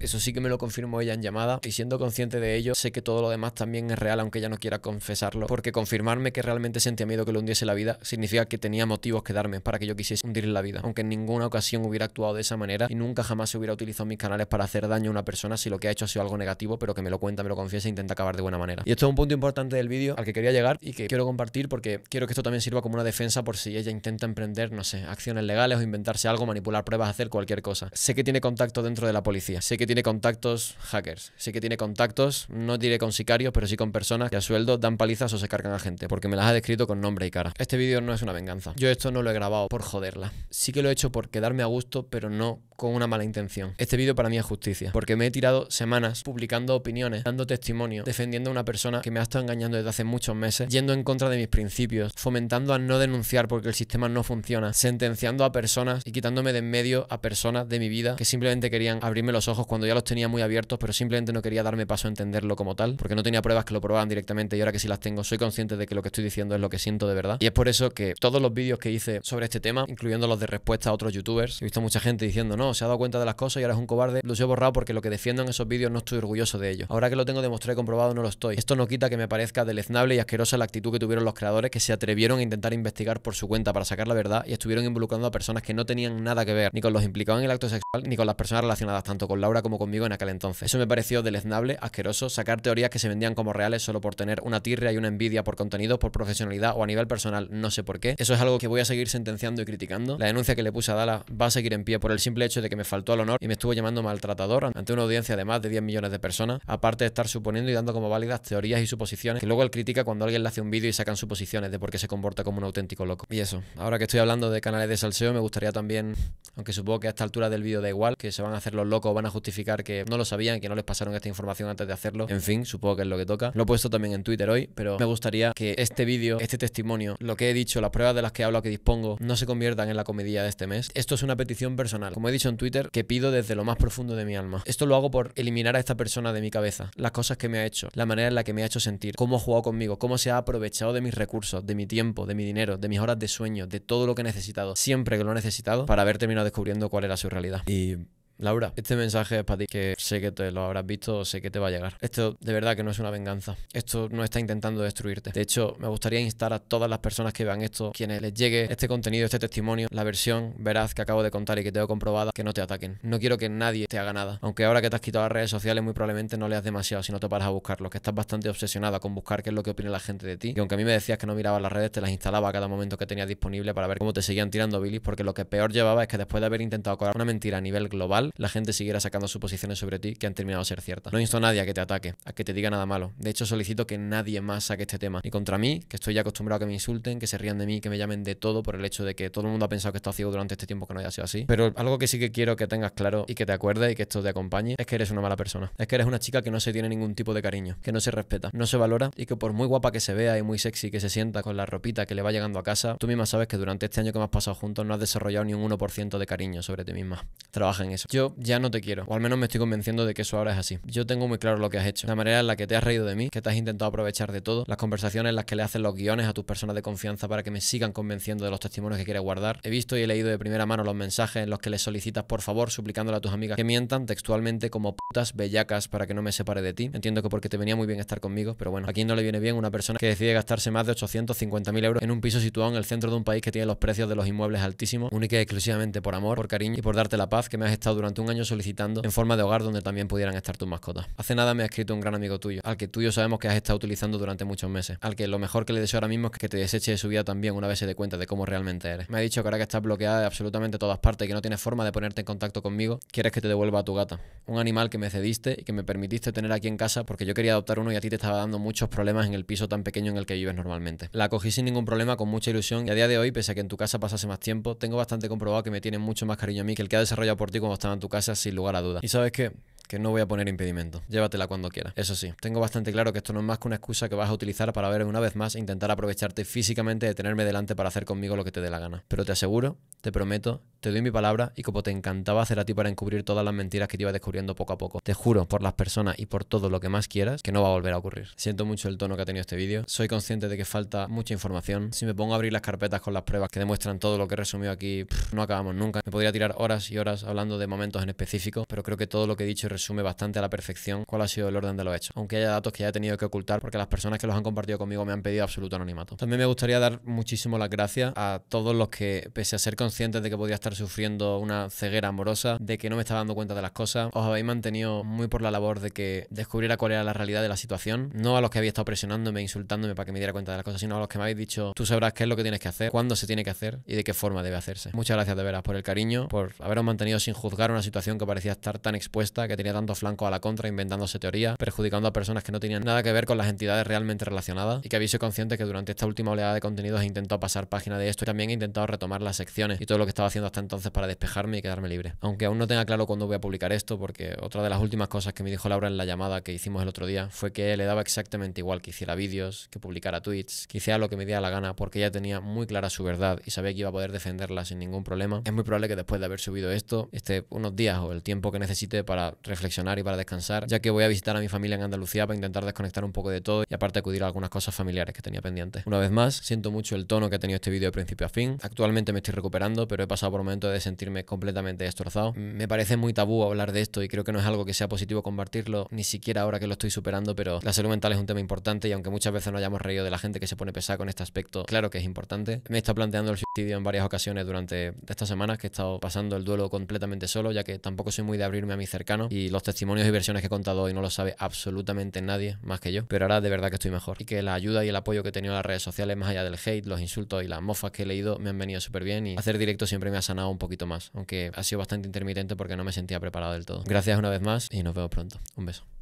eso sí que me lo confirmó ella en llamada y siendo consciente de ello, sé que todo lo demás también es real aunque ella no quiera confesarlo, porque confirmarme que realmente sentía miedo que le hundiese la vida significa que tenía motivos que darme para que yo quisiese hundirle la vida, aunque en ninguna ocasión hubiera actuado de esa manera y nunca jamás se hubiera utilizado mis canales para hacer daño a una persona si lo que ha hecho ha sido algo negativo, pero que me lo cuenta, me lo confiesa e intenta acabar de buena manera. Y esto es un punto importante del vídeo al que quería llegar y que quiero compartir porque quiero que esto también sirva como una defensa por si ella intenta emprender, no sé, acciones legales o inventarse algo, manipular pruebas, hacer cualquier cosa. Sé que tiene contacto dentro de la policía, sé que tiene contactos hackers, sí que tiene contactos, no diré con sicarios, pero sí con personas que a sueldo dan palizas o se cargan a gente, porque me las ha descrito con nombre y cara. Este vídeo no es una venganza. Yo esto no lo he grabado por joderla. Sí que lo he hecho por quedarme a gusto, pero no con una mala intención. Este vídeo para mí es justicia, porque me he tirado semanas publicando opiniones, dando testimonio, defendiendo a una persona que me ha estado engañando desde hace muchos meses, yendo en contra de mis principios, fomentando a no denunciar porque el sistema no funciona, sentenciando a personas y quitándome de en medio a personas de mi vida que simplemente querían abrirme los ojos cuando ya los tenía muy abiertos, pero simplemente no quería darme paso a entenderlo como tal, porque no tenía pruebas que lo probaban directamente y ahora que sí las tengo, soy consciente de que lo que estoy diciendo es lo que siento de verdad. Y es por eso que todos los vídeos que hice sobre este tema, incluyendo los de respuesta a otros youtubers, he visto mucha gente diciendo, no, se ha dado cuenta de las cosas y ahora es un cobarde, los he borrado porque lo que defiendo en esos vídeos no estoy orgulloso de ello. Ahora que lo tengo demostrado y comprobado, no lo estoy. Esto no quita que me parezca deleznable y asquerosa la actitud que tuvieron los creadores que se atrevieron a intentar investigar por su cuenta para sacar la verdad y estuvieron involucrando a personas que no tenían nada que ver ni con los implicados en el acto sexual ni con las personas relacionadas tanto con Laura como conmigo en aquel entonces. Eso me pareció deleznable, asqueroso, sacar teorías que se vendían como reales solo por tener una tirria y una envidia por contenido por profesionalidad o a nivel personal, no sé por qué. Eso es algo que voy a seguir sentenciando y criticando. La denuncia que le puse a Dala va a seguir en pie por el simple hecho de que me faltó al honor y me estuvo llamando maltratador ante una audiencia de más de 10 millones de personas, aparte de estar suponiendo y dando como válidas teorías y suposiciones que luego él critica cuando alguien le hace un vídeo y sacan suposiciones de por qué se comporta como un auténtico loco. Y eso, ahora que estoy hablando de canales de salseo, me gustaría también, aunque supongo que a esta altura del vídeo da igual, que se van a hacer los locos van a justificar que no lo sabían, que no les pasaron esta información antes de hacerlo. En fin, supongo que es lo que toca. Lo he puesto también en Twitter hoy, pero me gustaría que este vídeo, este testimonio, lo que he dicho, las pruebas de las que hablo, que dispongo, no se conviertan en la comedia de este mes. Esto es una petición personal, como he dicho en Twitter, que pido desde lo más profundo de mi alma. Esto lo hago por eliminar a esta persona de mi cabeza, las cosas que me ha hecho, la manera en la que me ha hecho sentir, cómo ha jugado conmigo, cómo se ha aprovechado de mis recursos, de mi tiempo, de mi dinero, de mis horas de sueño, de todo lo que he necesitado, siempre que lo he necesitado, para haber terminado descubriendo cuál era su realidad. Y Laura, este mensaje es para ti, que sé que te lo habrás visto, sé que te va a llegar. Esto de verdad que no es una venganza. Esto no está intentando destruirte. De hecho, me gustaría instar a todas las personas que vean esto, quienes les llegue este contenido, este testimonio, la versión veraz que acabo de contar y que tengo comprobada, que no te ataquen. No quiero que nadie te haga nada. Aunque ahora que te has quitado las redes sociales, muy probablemente no leas demasiado si no te paras a buscarlo, que estás bastante obsesionada con buscar qué es lo que opina la gente de ti. Y aunque a mí me decías que no mirabas las redes, te las instalaba a cada momento que tenías disponible para ver cómo te seguían tirando Billys, porque lo que peor llevaba es que después de haber intentado cobrar una mentira a nivel global, la gente siguiera sacando suposiciones sobre ti que han terminado de ser ciertas. No insto a nadie a que te ataque, a que te diga nada malo. De hecho, solicito que nadie más saque este tema. Y contra mí, que estoy ya acostumbrado a que me insulten, que se rían de mí, que me llamen de todo por el hecho de que todo el mundo ha pensado que he estado ciego durante este tiempo que no haya sido así. Pero algo que sí que quiero que tengas claro y que te acuerdes y que esto te acompañe es que eres una mala persona. Es que eres una chica que no se tiene ningún tipo de cariño, que no se respeta, no se valora y que por muy guapa que se vea y muy sexy que se sienta con la ropita que le va llegando a casa, tú misma sabes que durante este año que hemos pasado juntos no has desarrollado ni un 1% de cariño sobre ti misma. Trabaja en eso ya no te quiero. O al menos me estoy convenciendo de que eso ahora es así. Yo tengo muy claro lo que has hecho. La manera en la que te has reído de mí, que te has intentado aprovechar de todo, las conversaciones en las que le hacen los guiones a tus personas de confianza para que me sigan convenciendo de los testimonios que quieres guardar. He visto y he leído de primera mano los mensajes en los que le solicitas por favor, suplicándole a tus amigas que mientan textualmente como putas bellacas para que no me separe de ti. Entiendo que porque te venía muy bien estar conmigo, pero bueno, aquí no le viene bien una persona que decide gastarse más de 850.000 euros en un piso situado en el centro de un país que tiene los precios de los inmuebles altísimos, única y exclusivamente por amor, por cariño y por darte la paz que me has estado durante un año solicitando en forma de hogar donde también pudieran estar tus mascotas. Hace nada me ha escrito un gran amigo tuyo, al que tú y yo sabemos que has estado utilizando durante muchos meses, al que lo mejor que le deseo ahora mismo es que te deseche de su vida también una vez se dé cuenta de cómo realmente eres. Me ha dicho que ahora que estás bloqueada de absolutamente todas partes y que no tienes forma de ponerte en contacto conmigo, quieres que te devuelva a tu gata, un animal que me cediste y que me permitiste tener aquí en casa porque yo quería adoptar uno y a ti te estaba dando muchos problemas en el piso tan pequeño en el que vives normalmente. La cogí sin ningún problema, con mucha ilusión y a día de hoy, pese a que en tu casa pasase más tiempo, tengo bastante comprobado que me tiene mucho más cariño a mí que el que ha desarrollado por ti como estaba en tu casa sin lugar a dudas. Y sabes qué, que no voy a poner impedimento. Llévatela cuando quieras. Eso sí, tengo bastante claro que esto no es más que una excusa que vas a utilizar para ver una vez más e intentar aprovecharte físicamente de tenerme delante para hacer conmigo lo que te dé la gana. Pero te aseguro, te prometo, te doy mi palabra y como te encantaba hacer a ti para encubrir todas las mentiras que te iba descubriendo poco a poco. Te juro por las personas y por todo lo que más quieras que no va a volver a ocurrir. Siento mucho el tono que ha tenido este vídeo. Soy consciente de que falta mucha información. Si me pongo a abrir las carpetas con las pruebas que demuestran todo lo que he resumido aquí, no acabamos nunca. Me podría tirar horas y horas hablando de momentos en específico, pero creo que todo lo que he dicho sume bastante a la perfección cuál ha sido el orden de los hechos, aunque haya datos que haya tenido que ocultar porque las personas que los han compartido conmigo me han pedido absoluto anonimato. También me gustaría dar muchísimo las gracias a todos los que, pese a ser conscientes de que podía estar sufriendo una ceguera amorosa, de que no me estaba dando cuenta de las cosas, os habéis mantenido muy por la labor de que descubriera cuál era la realidad de la situación, no a los que habéis estado presionándome, insultándome para que me diera cuenta de las cosas, sino a los que me habéis dicho, tú sabrás qué es lo que tienes que hacer, cuándo se tiene que hacer y de qué forma debe hacerse. Muchas gracias de veras por el cariño, por haberos mantenido sin juzgar una situación que parecía estar tan expuesta, que tenía dando tanto flanco a la contra, inventándose teorías, perjudicando a personas que no tenían nada que ver con las entidades realmente relacionadas, y que había sido consciente que durante esta última oleada de contenidos he intentado pasar página de esto y también he intentado retomar las secciones y todo lo que estaba haciendo hasta entonces para despejarme y quedarme libre. Aunque aún no tenga claro cuándo voy a publicar esto, porque otra de las últimas cosas que me dijo Laura en la llamada que hicimos el otro día fue que le daba exactamente igual que hiciera vídeos, que publicara tweets, que hiciera lo que me diera la gana, porque ella tenía muy clara su verdad y sabía que iba a poder defenderla sin ningún problema. Es muy probable que después de haber subido esto, esté unos días o el tiempo que necesite para reflexionar y para descansar, ya que voy a visitar a mi familia en Andalucía para intentar desconectar un poco de todo y aparte acudir a algunas cosas familiares que tenía pendientes. Una vez más, siento mucho el tono que ha tenido este vídeo de principio a fin. Actualmente me estoy recuperando, pero he pasado por momentos de sentirme completamente destrozado. Me parece muy tabú hablar de esto y creo que no es algo que sea positivo compartirlo, ni siquiera ahora que lo estoy superando, pero la salud mental es un tema importante y aunque muchas veces no hayamos reído de la gente que se pone pesada con este aspecto, claro que es importante. Me está planteando el suicidio en varias ocasiones durante estas semanas que he estado pasando el duelo completamente solo, ya que tampoco soy muy de abrirme a mi cercano y y los testimonios y versiones que he contado hoy no lo sabe absolutamente nadie más que yo, pero ahora de verdad que estoy mejor y que la ayuda y el apoyo que he tenido en las redes sociales, más allá del hate, los insultos y las mofas que he leído, me han venido súper bien y hacer directo siempre me ha sanado un poquito más, aunque ha sido bastante intermitente porque no me sentía preparado del todo. Gracias una vez más y nos vemos pronto. Un beso.